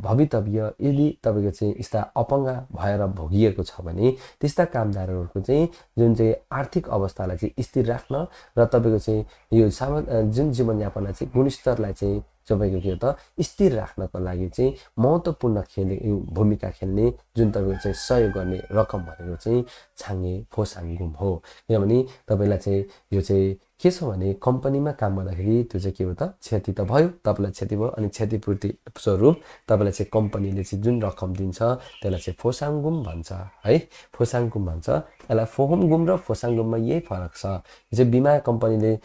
भवितव्य यदि तपाईँको चाहिँ यस्ता अपङ्ग भएर भोगिएको छ भने त्यस्ता कामदारहरूको चाहिँ जुन चाहिँ आर्थिक अवस्थालाई चाहिँ स्थिर राख्न र तपाईँको चाहिँ यो सामा जुन जीवनयापनलाई चाहिँ गुणस्तरलाई चाहिँ तपाईँको के त स्थिर राख्नको लागि चाहिँ महत्त्वपूर्ण खेल्ने भूमिका खेल्ने जुन तपाईँको चाहिँ सहयोग गर्ने रकम भनेको चाहिँ छाङ्गे फोसाङ गुम हो किनभने तपाईँलाई चाहिँ यो चाहिँ के छ भने कम्पनीमा काम गर्दाखेरि त्यो चाहिँ के हो त क्षति त भयो तपाईँलाई क्षति भयो अनि क्षतिपूर्ति स्वरूप तपाईँलाई चाहिँ कम्पनीले चाहिँ जुन रकम दिन्छ त्यसलाई चाहिँ फोसाङगुम भन्छ है फोसाङगुम भन्छ यसलाई फोहोमगुम र फोसाङगुममा यही फरक छ यो चाहिँ बिमा कम्पनीले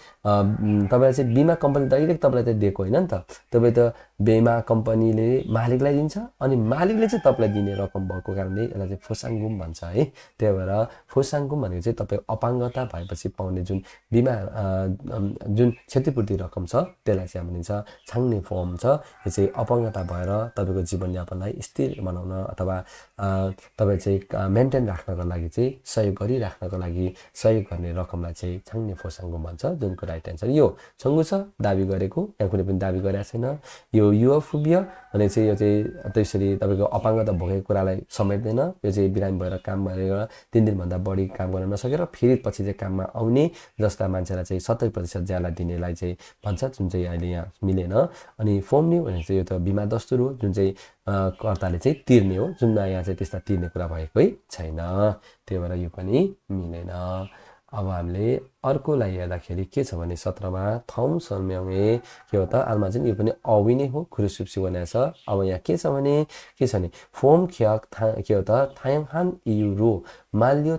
तपाईँलाई चाहिँ बिमा कम्पनी डाइरेक्ट तपाईँलाई त दिएको होइन नि त तपाईँ त बेमा कम्पनीले मालिकलाई दिन्छ अनि मालिकले चाहिँ तपाईँलाई दिने रकम भएको कारणले यसलाई चाहिँ फोसाङगुम भन्छ है त्यही भएर फोसाङगुम भनेको चाहिँ तपाईँ अपाङ्गता भएपछि पाउने जुन बिमा जुन क्षतिपूर्ति रकम छ त्यसलाई चाहिँ भनिन्छ छाङ्ने फर्म छ यो चाहिँ अपाङ्गता भएर तपाईँको जीवनयापनलाई स्थिर बनाउन अथवा तपाईँ चाहिँ मेन्टेन राख्नको लागि चाहिँ सहयोग गरिराख्नको लागि सहयोग गर्ने रकमलाई चाहिँ छाङ्ने फोसाङगुम भन्छ जुनको राइट एन्सर यो छङ्गु छ दाबी गरेको यहाँ कुनै पनि दाबी गरेको छैन यो युवा अनि भने चाहिँ यो चाहिँ त्यसरी तपाईँको अपाङ्गता भोगेको कुरालाई समेट्दैन यो चाहिँ बिरामी भएर काम गरेर तिन दिनभन्दा बढी काम गर्न नसकेर फेरि पछि चाहिँ काममा आउने जस्ता मान्छेलाई चाहिँ सत्तरी प्रतिशत ज्याला दिनेलाई चाहिँ भन्छ जुन चाहिँ अहिले यहाँ मिलेन अनि फोम्ने भने चाहिँ यो त बिमा दस्तुर हो जुन चाहिँ कर्ताले चाहिँ तिर्ने हो जुनमा यहाँ चाहिँ त्यस्ता तिर्ने कुरा भएकै छैन त्यही भएर यो पनि मिलेन अब हामीले अर्कोलाई हेर्दाखेरि के छ भने सत्रमा थम सन्म्याउने के हो त चाहिँ यो पनि अवि नै हो खुरुसुप्सी बनाएको छ अब यहाँ के छ भने के छ भने फोम ख्याक था के हो त यु इयुरो माल्यो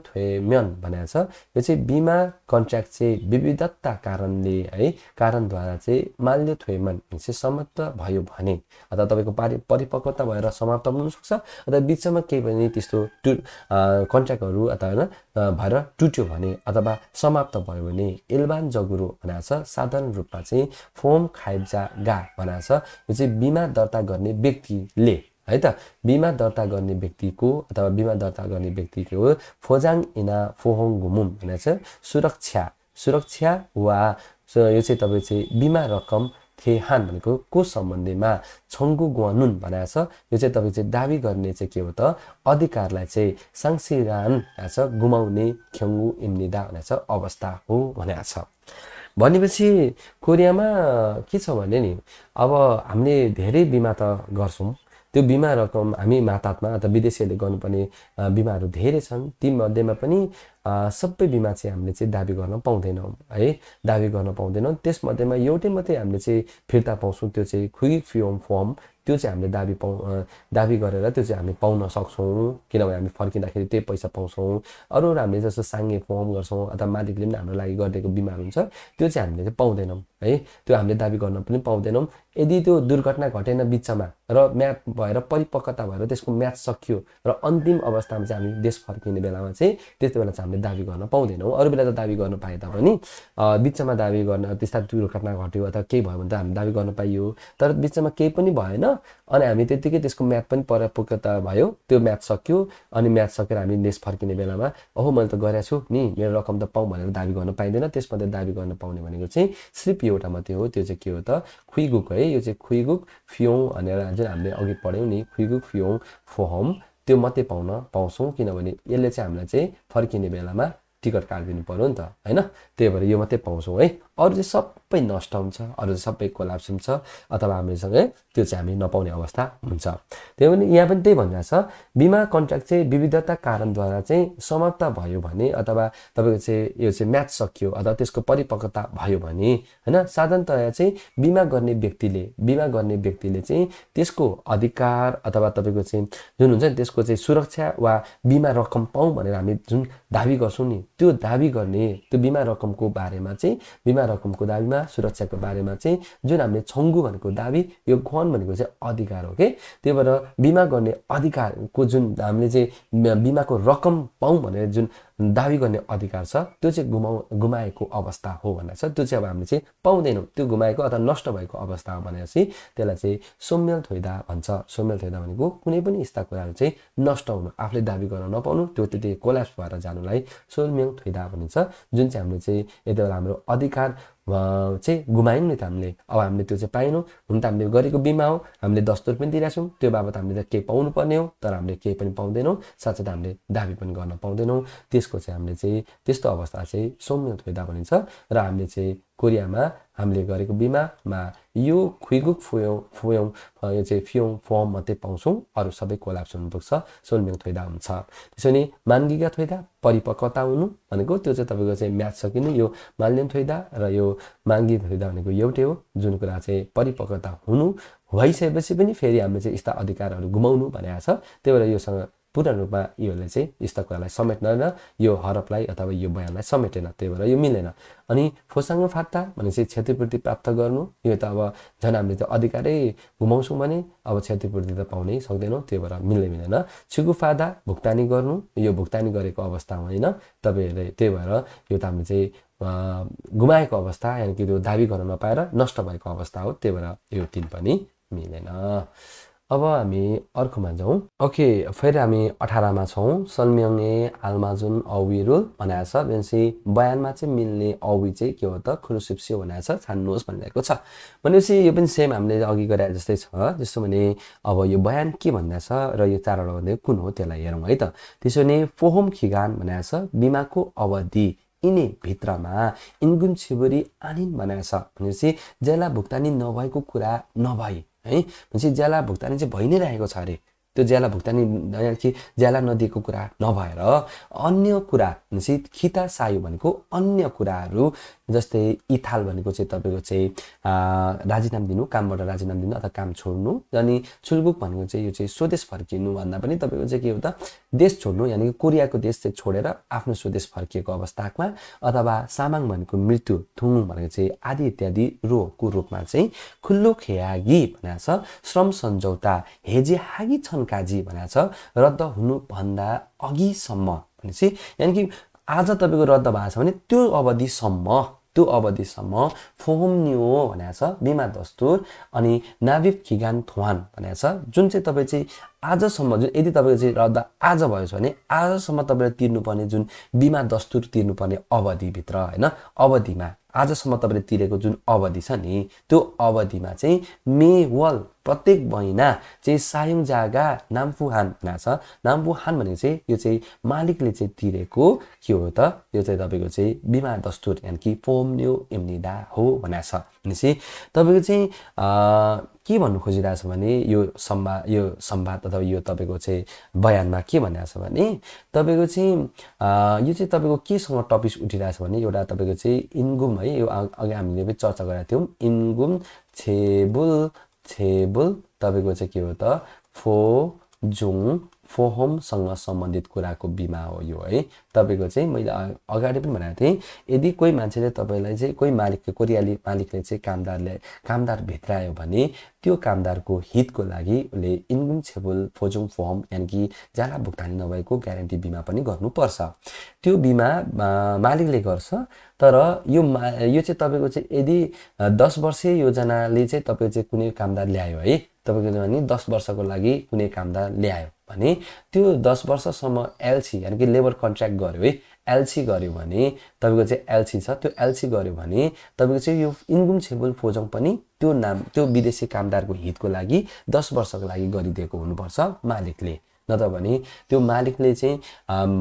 म्यन भनेको छ यो चाहिँ बिमा कन्ट्र्याक्ट चाहिँ विविधता कारणले है कारणद्वारा चाहिँ माल्यो थ्वेमन चाहिँ समाप्त भयो भने अथवा तपाईँको पारि परिपक्वता भएर समाप्त हुनसक्छ अथवा बिचमा केही पनि त्यस्तो टु कन्ट्र्याक्टहरू अथवा होइन भएर टुट्यो भने अथवा समाप्त भयो भयो भने एल्बान जगुरो भनाछ साधारण रूपमा चाहिँ फोम खाइब्जा गा भनाछ यो चाहिँ बिमा दर्ता गर्ने व्यक्तिले है त बिमा दर्ता गर्ने व्यक्तिको अथवा बिमा दर्ता गर्ने व्यक्तिको हो फोजाङ इना फोहोङ घुमुम भनेर सुरक्षा सुरक्षा वा यो चाहिँ तपाईँ चाहिँ बिमा रकम खेहान भनेको को सम्बन्धीमा छङ्गु गुवानुन भनेको छ यो चाहिँ तपाईँ चाहिँ दावी गर्ने चाहिँ के हो त अधिकारलाई चाहिँ साङ्सिरान छ गुमाउने ख्याङ्गु इम्निदा भनेको छ अवस्था हो भनेको छ भनेपछि कोरियामा के छ भने नि अब हामीले धेरै बिमा त गर्छौँ त्यो बिमा रकम हामी मातात्मा अथवा विदेशीहरूले गर्नुपर्ने बिमाहरू धेरै छन् तीमध्येमा पनि सबै बिमा चाहिँ हामीले चाहिँ दाबी गर्न पाउँदैनौँ है दाबी गर्न पाउँदैनौँ त्यसमध्येमा एउटै मात्रै हामीले चाहिँ फिर्ता पाउँछौँ त्यो चाहिँ क्विक फियोम फर्म त्यो चाहिँ हामीले दाबी पाउ दाबी गरेर त्यो चाहिँ हामी पाउन सक्छौँ किनभने हामी फर्किँदाखेरि त्यही पैसा पाउँछौँ अरू अरू हामीले जस्तो साङ्गे फर्म गर्छौँ अथवा मालिकले पनि हाम्रो लागि गरिदिएको बिमार हुन्छ त्यो चाहिँ हामीले चाहिँ पाउँदैनौँ है त्यो हामीले दाबी गर्न पनि पाउँदैनौँ यदि त्यो दुर्घटना घटेन बिचमा र म्याच भएर परिपक्वता भएर त्यसको म्याच सकियो र अन्तिम अवस्थामा चाहिँ हामी देश फर्किने बेलामा चाहिँ त्यति बेला चाहिँ हामीले दावी गर्न पाउँदैनौँ अरू बेला त दाबी गर्न पाए तापनि बिचमा दाबी गर्न त्यस्ता दुर्घटना घट्यो अथवा केही भयो भने त हामी दाबी गर्न पाइयो तर बिचमा केही पनि भएन अनि हामी त्यत्तिकै त्यसको म्याथ पनि परपुकता भयो त्यो म्याथ सक्यो अनि म्याथ सकेर हामी नेस फर्किने बेलामा अहो मैले त गरेको नि मेरो रकम त पाउँ भनेर दाबी गर्न पाइँदैन त्यसमध्ये दाबी गर्न पाउने भनेको चाहिँ सिर्फ एउटा मात्रै हो त्यो चाहिँ के हो त खुइगुक है यो चाहिँ खुइगुक फ्योङ भनेर जुन हामीले अघि पढ्यौँ नि खुइगुक फ्योङ फोहम त्यो मात्रै पाउन पाउँछौँ किनभने यसले चाहिँ हामीलाई चाहिँ फर्किने बेलामा टिकट काटिदिनु पऱ्यो नि त होइन त्यही भएर यो मात्रै पाउँछौँ है अरू चाहिँ सबै नष्ट हुन्छ अरू चाहिँ सबै कोलाप्स हुन्छ अथवा हामीसँगै त्यो चाहिँ हामी नपाउने अवस्था हुन्छ त्यही पनि यहाँ पनि त्यही भनिरहेको छ बिमा कन्ट्र्याक्ट चाहिँ विविधता कारणद्वारा चाहिँ समाप्त भयो भने अथवा तपाईँको चाहिँ यो चाहिँ म्याच सकियो अथवा त्यसको परिपक्वता भयो भने होइन साधारणतया चाहिँ बिमा गर्ने व्यक्तिले बिमा गर्ने व्यक्तिले चाहिँ त्यसको अधिकार अथवा तपाईँको चाहिँ जुन हुन्छ नि त्यसको चाहिँ सुरक्षा वा बिमा रकम पाउँ भनेर हामी जुन दाबी गर्छौँ नि त्यो दाबी गर्ने त्यो बिमा रकमको बारेमा चाहिँ बिमा बिमा रकमको दाबीमा सुरक्षाको बारेमा चाहिँ जुन हामीले छङ्गु भनेको दाबी यो खन भनेको चाहिँ अधिकार हो कि त्यही भएर बिमा गर्ने अधिकारको जुन हामीले चाहिँ बिमाको रकम पाउँ भनेर जुन दावी गर्ने अधिकार छ त्यो चाहिँ गुमाउ गुमाएको अवस्था हो भनेर छ त्यो चाहिँ अब हामीले चाहिँ पाउँदैनौँ त्यो गुमाएको अथवा नष्ट भएको अवस्था हो भनेपछि त्यसलाई चाहिँ सोम्यल थोइदा भन्छ सोम्यल थोइदा भनेको कुनै पनि यस्ता कुराहरू चाहिँ नष्ट हुनु आफूले दाबी गर्न नपाउनु त्यो त्यति कोल्याप्स भएर जानुलाई सोम्यल थोइदा भनिन्छ जुन चाहिँ हामीले चाहिँ यति बेला हाम्रो अधिकार time चाहिँ गुमायौँ नि त हामीले अब हामीले त्यो चाहिँ पाएनौँ हुन त हामीले गरेको बिमा हो हामीले दस्तुर पनि दिइरहेछौँ त्यो बाबत हामीले त केही पाउनु पर्ने हो तर हामीले केही पनि पाउँदैनौँ साथसाथै हामीले दाबी पनि गर्न पाउँदैनौँ त्यसको चाहिँ हामीले चाहिँ त्यस्तो अवस्था चाहिँ सौम्य थोइदा भनिन्छ र हामीले चाहिँ कोरियामा हामीले गरेको बिमामा यो खुइगुक फुयौँ फुयौँ यो चाहिँ फियौँ फर्म मात्रै पाउँछौँ अरू सबै कोलाप्स हुनुपर्छ सोलमेङ थोइदा हुन्छ त्यसो भने मान्गिका थोइदा परिपक्वता हुनु भनेको त्यो चाहिँ तपाईँको चाहिँ म्याच सकिनु यो माल्यम थोइदा र यो माङ्गी हुँदा भनेको एउटै हो जुन कुरा चाहिँ परिपक्वता हुनु भइसकेपछि पनि फेरि हामीले चाहिँ यस्ता अधिकारहरू गुमाउनु भनेको छ त्यही भएर योसँग पूर्ण रूपमा योहरूले चाहिँ यस्तो कुरालाई समेट्न र यो हरपलाई अथवा यो बयानलाई समेटेन त्यही भएर यो मिलेन अनि फात्ता भने चाहिँ क्षतिपूर्ति प्राप्त गर्नु यो त अब झन् हामीले त अधिकारै घुमाउँछौँ भने अब क्षतिपूर्ति त पाउनै सक्दैनौँ त्यही भएर मिल्दै मिलेन छिगु फादा भुक्तानी गर्नु यो भुक्तानी गरेको अवस्था होइन तपाईँहरूले त्यही भएर यो त हामीले चाहिँ गुमाएको अवस्था यानि कि त्यो दाबी गर्न नपाएर नष्ट भएको अवस्था हो त्यही भएर यो तिन पनि मिलेन अब हामी अर्कोमा जाउँ ओके फेरि हामी अठारमा छौँ सलम्यङे आल्माजुन रुल भनेको छ भनेपछि बयानमा चाहिँ मिल्ने अवि चाहिँ के हो त खुरुसिप्सी भनेको छ छान्नुहोस् भनिरहेको छ भनेपछि यो पनि सेम हामीले अघि गरे जस्तै छ जस्तो भने अब यो बयान के भन्दैछ र यो चारवटा भन्दै कुन हो त्यसलाई हेरौँ है त त्यसो भने फोहोम खिगान भनेको छ बिमाको अवधि यिनी भित्रमा इन्गुन छिबुरी आनिन भनेको छ भनेपछि जसलाई भुक्तानी नभएको कुरा नभई है भनेपछि ज्याला भुक्तानी चाहिँ भइ नै रहेको छ अरे त्यो ज्याला भुक्तानी कि ज्याला नदिएको कुरा नभएर अन्य कुरा भनेपछि खिता सायो भनेको अन्य कुराहरू जस्तै इथाल भनेको चाहिँ तपाईँको चाहिँ राजीनाम दिनु कामबाट राजीनाम दिनु अथवा काम छोड्नु अनि छुलबुक भनेको चाहिँ यो चाहिँ स्वदेश फर्किनु भन्दा पनि तपाईँको चाहिँ के हो त देश छोड्नु यानि कि कोरियाको देश चाहिँ छोडेर आफ्नो स्वदेश फर्किएको अवस्थामा अथवा सामाङ भनेको मृत्यु थुङ भनेको चाहिँ आदि इत्यादि रोगको रूपमा चाहिँ खुल्लो खेयागी भनेको छ श्रम सम्झौता हेजे हागी काजी भनेको छ रद्द हुनुभन्दा अघिसम्म भनेपछि यानि कि आज तपाईँको रद्द भएको छ भने त्यो अवधिसम्म त्यो अवधिसम्म फोहोम निओ भनेको छ बिमा दस्तुर अनि नाभिब खिगान थुवान भनेको छ जुन चाहिँ तपाईँ चाहिँ आजसम्म जुन यदि तपाईँको चाहिँ रद्द आज भयो भने आजसम्म तपाईँले तिर्नुपर्ने जुन बिमा दस्तुर तिर्नुपर्ने अवधिभित्र होइन अवधिमा आजसम्म तपाईँले तिरेको जुन अवधि छ नि त्यो अवधिमा चाहिँ मे वल प्रत्येक महिना चाहिँ सायुङ जागा नाम्फुहान ना छ नाम्फुहान भनेको चाहिँ यो चाहिँ मालिकले चाहिँ तिरेको के हो त यो चाहिँ तपाईँको चाहिँ बिमा दस्तुर यानि कि न्यु इम्निदा हो भनेको छ भनेपछि तपाईँको चाहिँ के भन्नु खोजिरहेछ भने यो सम्वा यो सम्वाद अथवा यो तपाईँको चाहिँ बयानमा के भनिरहेको छ भने तपाईँको चाहिँ यो चाहिँ तपाईँको केसँग टपिक्स उठिरहेछ भने एउटा तपाईँको चाहिँ इन्गुम है यो अघि हामीले पनि चर्चा गरेका थियौँ इन्गुम छेबुल छेबुल तपाईँको चाहिँ के हो त फो जुङ फोहोमसँग सम्बन्धित कुराको बिमा हो यो है तपाईँको चाहिँ मैले अगाडि पनि भनेको थिएँ यदि कोही मान्छेले तपाईँलाई चाहिँ कोही मालिक कोरियाली मालिकले चाहिँ कामदारले कामदार भित्रायो भने त्यो कामदारको हितको लागि उसले इन्गुम छेबुल फोजुङ फर्म यानि कि ज्याला भुक्तानी नभएको ग्यारेन्टी बिमा पनि गर्नुपर्छ त्यो बिमा मालिकले गर्छ तर यो मा यो चाहिँ तपाईँको चाहिँ यदि दस वर्षीय योजनाले चाहिँ तपाईँ चाहिँ कुनै कामदार ल्यायो है तपाईँको भने दस वर्षको लागि कुनै कामदार ल्यायो भने त्यो दस वर्षसम्म एलसी यानि कि लेबर कन्ट्र्याक्ट गऱ्यो है एलसी गऱ्यो भने तपाईँको चाहिँ एलसी छ त्यो एलसी गऱ्यो भने तपाईँको चाहिँ यो इन्गुम छेबुल फोजोङ पनि त्यो नाम त्यो विदेशी कामदारको हितको लागि दस वर्षको लागि गरिदिएको हुनुपर्छ मालिकले नत्र भने त्यो मालिकले चाहिँ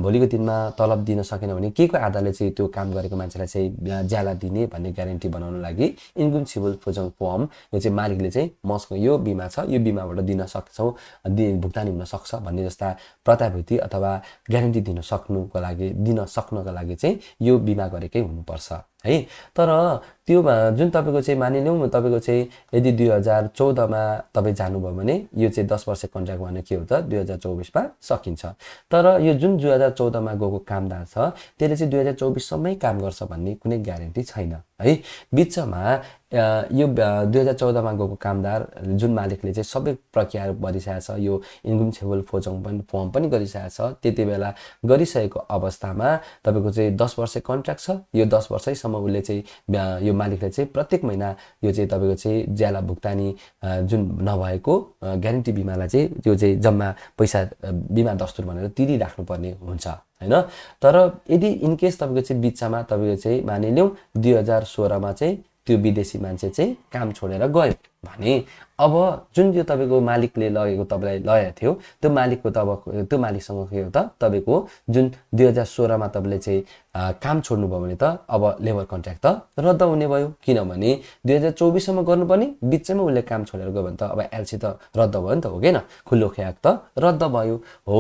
भोलिको दिनमा तलब दिन सकेन भने के को आधारले चाहिँ त्यो काम गरेको मान्छेलाई चाहिँ ज्याला दिने भन्ने ग्यारेन्टी बनाउनु लागि इन्कम फोजङ फर्म यो चाहिँ मालिकले चाहिँ मसँग यो बिमा छ यो बिमाबाट दिन सक्छौँ दि भुक्तानी हुन सक्छ भन्ने जस्ता प्रताभूति अथवा ग्यारेन्टी दिन सक्नुको लागि दिन सक्नको लागि चाहिँ यो बिमा गरेकै हुनुपर्छ है तर त्यो जुन तपाईँको चाहिँ मानिलिउँ तपाईँको चाहिँ यदि दुई हजार चौधमा तपाईँ जानुभयो भने यो चाहिँ दस वर्ष कन्ट्र्याक्ट भने के हो त दुई हजार चौबिसमा सकिन्छ तर यो जुन दुई हजार चौधमा गएको कामदार छ त्यसले चाहिँ दुई हजार चौबिससम्मै काम गर्छ भन्ने कुनै ग्यारेन्टी छैन है बिचमा यो दुई हजार चौधमा गएको कामदार जुन मालिकले चाहिँ सबै प्रक्रियाहरू गरिसकेको छ यो इन्कम छेबल फोजङ पनि फर्म पनि गरिसकेको छ त्यति बेला गरिसकेको अवस्थामा तपाईँको चाहिँ दस वर्ष कन्ट्र्याक्ट छ यो दस वर्षैसम्म उसले चाहिँ यो मालिकले चाहिँ प्रत्येक महिना यो चाहिँ तपाईँको चाहिँ ज्याला भुक्तानी जुन नभएको ग्यारेन्टी बिमालाई चाहिँ त्यो चाहिँ जम्मा पैसा बिमा दस्तुर भनेर तिरिराख्नुपर्ने हुन्छ होइन तर यदि इनकेस तपाईँको चाहिँ बिचमा तपाईँको चाहिँ मानिलिउँ दुई हजार सोह्रमा चाहिँ त्यो विदेशी मान्छे चाहिँ काम छोडेर गयो भने अब जुन त्यो तपाईँको मालिकले लगेको तपाईँलाई लगेको थियो त्यो मालिकको त अब त्यो मालिकसँग के हो त तपाईँको जुन दुई हजार सोह्रमा तपाईँले चाहिँ काम छोड्नुभयो भने त अब लेबर कन्ट्र्याक्ट त रद्द हुने भयो किनभने दुई हजार चौबिससम्म गर्नुपर्ने बिचैमा उसले काम छोडेर गयो भने त अब एलसी त रद्द भयो नि त हो न खुल्लो ख्याक त रद्द भयो हो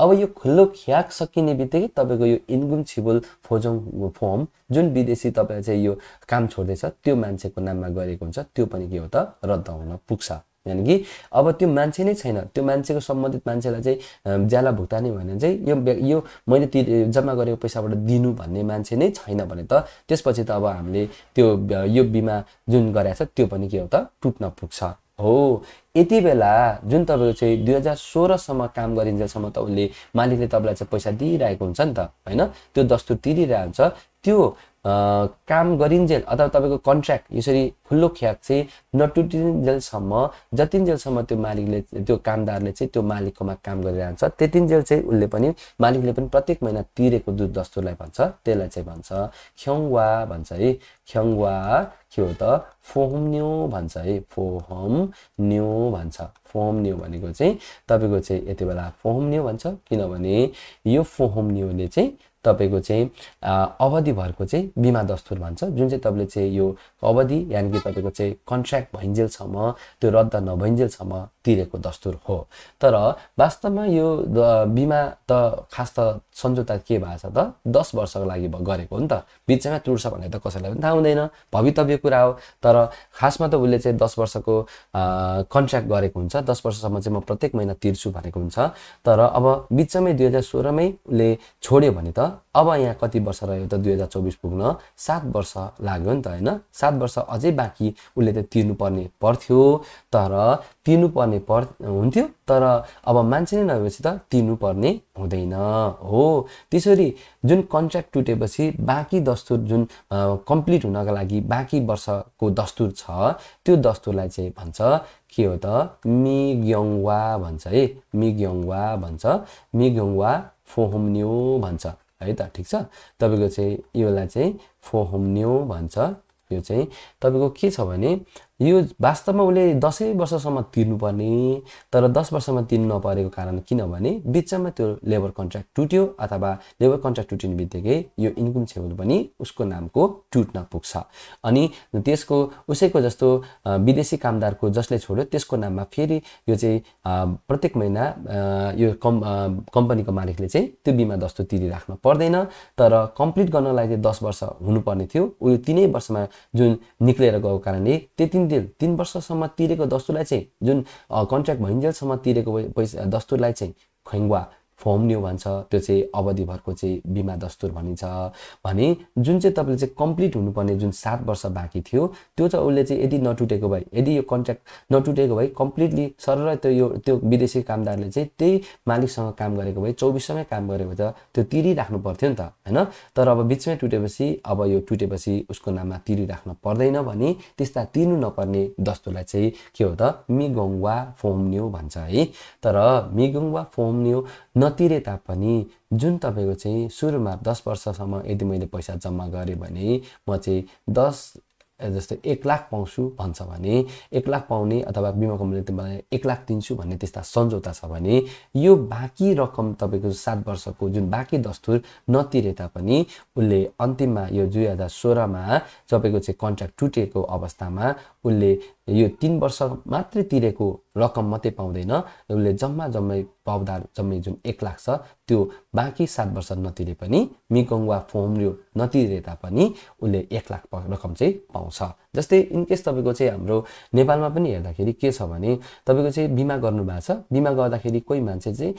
अब यो खुल्लो ख्याक सकिने बित्तिकै तपाईँको यो इन्गुम छिबुल फोजोङ फर्म जुन विदेशी तपाईँ चाहिँ यो काम छोड्दैछ त्यो मान्छेको नाममा गरेको हुन्छ त्यो पनि के हो त रद्द हुन पुग्छ यानि कि अब त्यो मान्छे नै छैन त्यो मान्छेको सम्बन्धित मान्छेलाई चाहिँ ज्याला भुक्तानी भने चाहिँ यो यो मैले ती जम्मा गरेको पैसाबाट दिनु भन्ने मान्छे नै छैन भने त त्यसपछि त अब हामीले त्यो यो बिमा जुन गराएको छ त्यो पनि के हो त टुट्न पुग्छ हो यति बेला जुन तपाईँको चाहिँ दुई हजार सोह्रसम्म काम गरिन्जेलसम्म त उसले मालिकले तपाईँलाई चाहिँ पैसा दिइरहेको हुन्छ नि त होइन त्यो दस्तुर तिरिरहेको हुन्छ त्यो काम गरिन्जेल अथवा तपाईँको कन्ट्र्याक्ट यसरी खुल्लो ख्याक चाहिँ नटुटिन्जेलसम्म जतिन्जेलसम्म त्यो मालिकले त्यो कामदारले चाहिँ त्यो मालिककोमा काम गरिरहन्छ त्यतिन्जेल चाहिँ उसले पनि मालिकले पनि प्रत्येक महिना तिरेको दुध दस्तुरलाई भन्छ त्यसलाई चाहिँ भन्छ ख्याङ्वा भन्छ है ख्याङ्वा के हो त फोहम न्यु भन्छ है फोहम न्यु भन्छ फोहम न्यु भनेको चाहिँ तपाईँको चाहिँ यति बेला फोहम न्यु भन्छ किनभने यो फोहम न्युले चाहिँ तपाईँको चाहिँ अवधिभरको चाहिँ बिमा दस्तुर भन्छ जुन चाहिँ तपाईँले चाहिँ यो अवधि यानि कि तपाईँको चाहिँ कन्ट्र्याक्ट भइन्जेलसम्म त्यो रद्द नभइन्जेलसम्म तिरेको दस्तुर हो तर वास्तवमा यो बिमा त खास त सम्झौता के भएको छ त दस वर्षको लागि गरेको हो नि त बिचमा टुट्छ भनेर त कसैलाई पनि थाहा हुँदैन भवितव्य कुरा हो तर खासमा त उसले चाहिँ दस वर्षको कन्ट्र्याक्ट गरेको हुन्छ दस वर्षसम्म चाहिँ म प्रत्येक महिना तिर्छु भनेको हुन्छ तर अब बिचमै दुई हजार सोह्रमै उसले छोड्यो भने त अब यहाँ कति वर्ष रह्यो त दुई हजार चौबिस पुग्न सात वर्ष लाग्यो नि त होइन सात वर्ष अझै बाँकी उसले त तिर्नुपर्ने पर्थ्यो तर तिर्नुपर्ने पर् हुन्थ्यो तर अब मान्छे नै नभएपछि त तिर्नुपर्ने हुँदैन हो त्यसरी जुन कन्ट्र्याक्ट टुटेपछि बाँकी दस्तुर जुन कम्प्लिट हुनको लागि बाँकी वर्षको दस्तुर छ त्यो दस्तुरलाई चाहिँ भन्छ के हो त मिग्यङवा भन्छ है मिग्यङवा भन्छ मिग्यङवा फोहोम्न्यो भन्छ है त ठिक छ तपाईँको चाहिँ योलाई चाहिँ फोहोम्न्यो भन्छ यो चाहिँ तपाईँको के छ भने यो वास्तवमा उसले दसैँ वर्षसम्म तिर्नुपर्ने तर दस वर्षसम्म तिर्नु नपरेको कारण किनभने बिचमा त्यो लेबर कन्ट्र्याक्ट टुट्यो अथवा लेबर कन्ट्र्याक्ट टुट्ने बित्तिकै यो इन्कम छेउल पनि उसको नामको टुट्न पुग्छ अनि त्यसको उसैको जस्तो विदेशी कामदारको जसले छोड्यो त्यसको नाममा फेरि यो चाहिँ प्रत्येक महिना यो कम् कम्पनीको मालिकले चाहिँ त्यो बिमा दस्तो तिरिराख्न पर्दैन तर कम्प्लिट गर्नलाई चाहिँ दस वर्ष हुनुपर्ने थियो उयो तिनै वर्षमा जुन निक्लेर गएको कारणले त्यति भइन्जेल तिन वर्षसम्म तिरेको दस्तुरलाई चाहिँ जुन कन्ट्र्याक्ट भइन्जेलसम्म तिरेको पैसा दस्तुरलाई चाहिँ खैङ्वा न्यू भन्छ त्यो चाहिँ अवधिभरको चाहिँ बिमा दस्तुर भनिन्छ भने जुन चाहिँ तपाईँले चाहिँ कम्प्लिट हुनुपर्ने जुन सात वर्ष बाँकी थियो त्यो चाहिँ उसले चाहिँ यदि नटुटेको भए यदि यो कन्ट्याक्ट नटुटेको भए कम्प्लिटली सरर त्यो यो त्यो विदेशी कामदारले चाहिँ त्यही मालिकसँग काम गरेको भए चौबिसमै काम गरेको भए त त्यो तिरिराख्नु पर्थ्यो नि त होइन तर अब बिचमै टुटेपछि अब यो टुटेपछि उसको नाममा तिरिराख्न पर्दैन भने त्यस्ता तिर्नु नपर्ने दस्तुरलाई चाहिँ के हो त फोम न्यू भन्छ है तर फोम न्यू नतिरे तापनि जुन तपाईँको चाहिँ सुरुमा दस वर्षसम्म यदि मैले पैसा जम्मा गरेँ भने म चाहिँ दस जस्तै एक लाख पाउँछु भन्छ भने एक लाख पाउने अथवा बिमा कम्पनीले एक लाख दिन्छु भन्ने त्यस्ता सम्झौता छ भने यो बाँकी रकम तपाईँको सात वर्षको जुन बाँकी दस्तुर नतिरे तापनि उसले अन्तिममा यो दुई हजार सोह्रमा तपाईँको चाहिँ कन्ट्र्याक्ट टुटेको अवस्थामा उसले यो तिन वर्ष मात्रै तिरेको रकम मात्रै पाउँदैन उसले जम्मा जम्मै पाउँदा जम्मै जुन एक लाख छ त्यो बाँकी सात वर्ष नतिरे पनि मिकङ वा फोम यो नतिरे तापनि उसले एक लाख रकम चाहिँ पाउँछ जस्तै इनकेस तपाईँको चाहिँ हाम्रो नेपालमा पनि हेर्दाखेरि के छ भने तपाईँको चाहिँ बिमा गर्नुभएको छ बिमा गर्दाखेरि कोही मान्छे चाहिँ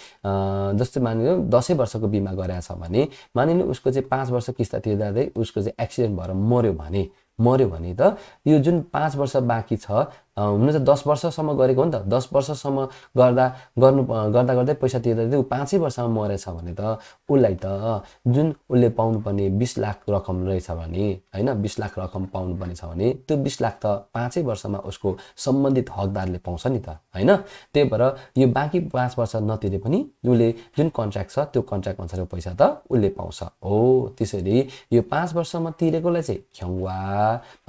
जस्तै मानिलिउँ दसैँ वर्षको बिमा गराएको छ भने मानिलिउँ उसको चाहिँ पाँच वर्ष किस्ता तिर्दा उसको चाहिँ एक्सिडेन्ट भएर मऱ्यो भने मऱ्यो भने त यो जुन पाँच वर्ष बाँकी छ हुनु त दस वर्षसम्म गरेको हो नि त दस वर्षसम्म गर्दा गर्नु गर्दा गर्दै पैसा तिर्दा तिर्दै ऊ पाँचै वर्षमा मरेछ भने त उसलाई त जुन उसले पाउनुपर्ने बिस लाख रकम रहेछ भने होइन बिस लाख रकम पाउनुपर्ने छ भने त्यो बिस लाख त पाँचै वर्षमा उसको सम्बन्धित हकदारले पाउँछ नि त होइन त्यही भएर यो बाँकी पाँच वर्ष नतिरे पनि उसले जुन कन्ट्र्याक्ट छ त्यो कन्ट्र्याक्ट अनुसारको पैसा त उसले पाउँछ हो त्यसरी यो पाँच वर्षमा तिरेकोलाई चाहिँ ख्याङ्वा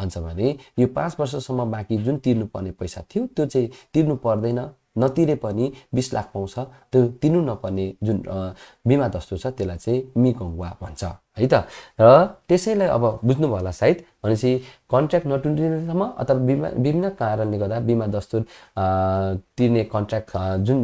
भन्छ भने यो पाँच वर्षसम्म बाँकी जुन तिर्नु तिर्नुपर्ने पैसा थियो त्यो चाहिँ तिर्नु पर्दैन नतिरे पनि बिस लाख पाउँछ त्यो तिर्नु नपर्ने जुन बिमा दस्तुर छ त्यसलाई चाहिँ मिगौवा भन्छ है त र त्यसैलाई अब बुझ्नुभयो होला सायद भनेपछि कन्ट्र्याक्ट नटुटिनेसम्म अथवा बिमा विभिन्न कारणले गर्दा बिमा दस्तुर तिर्ने कन्ट्र्याक्ट जुन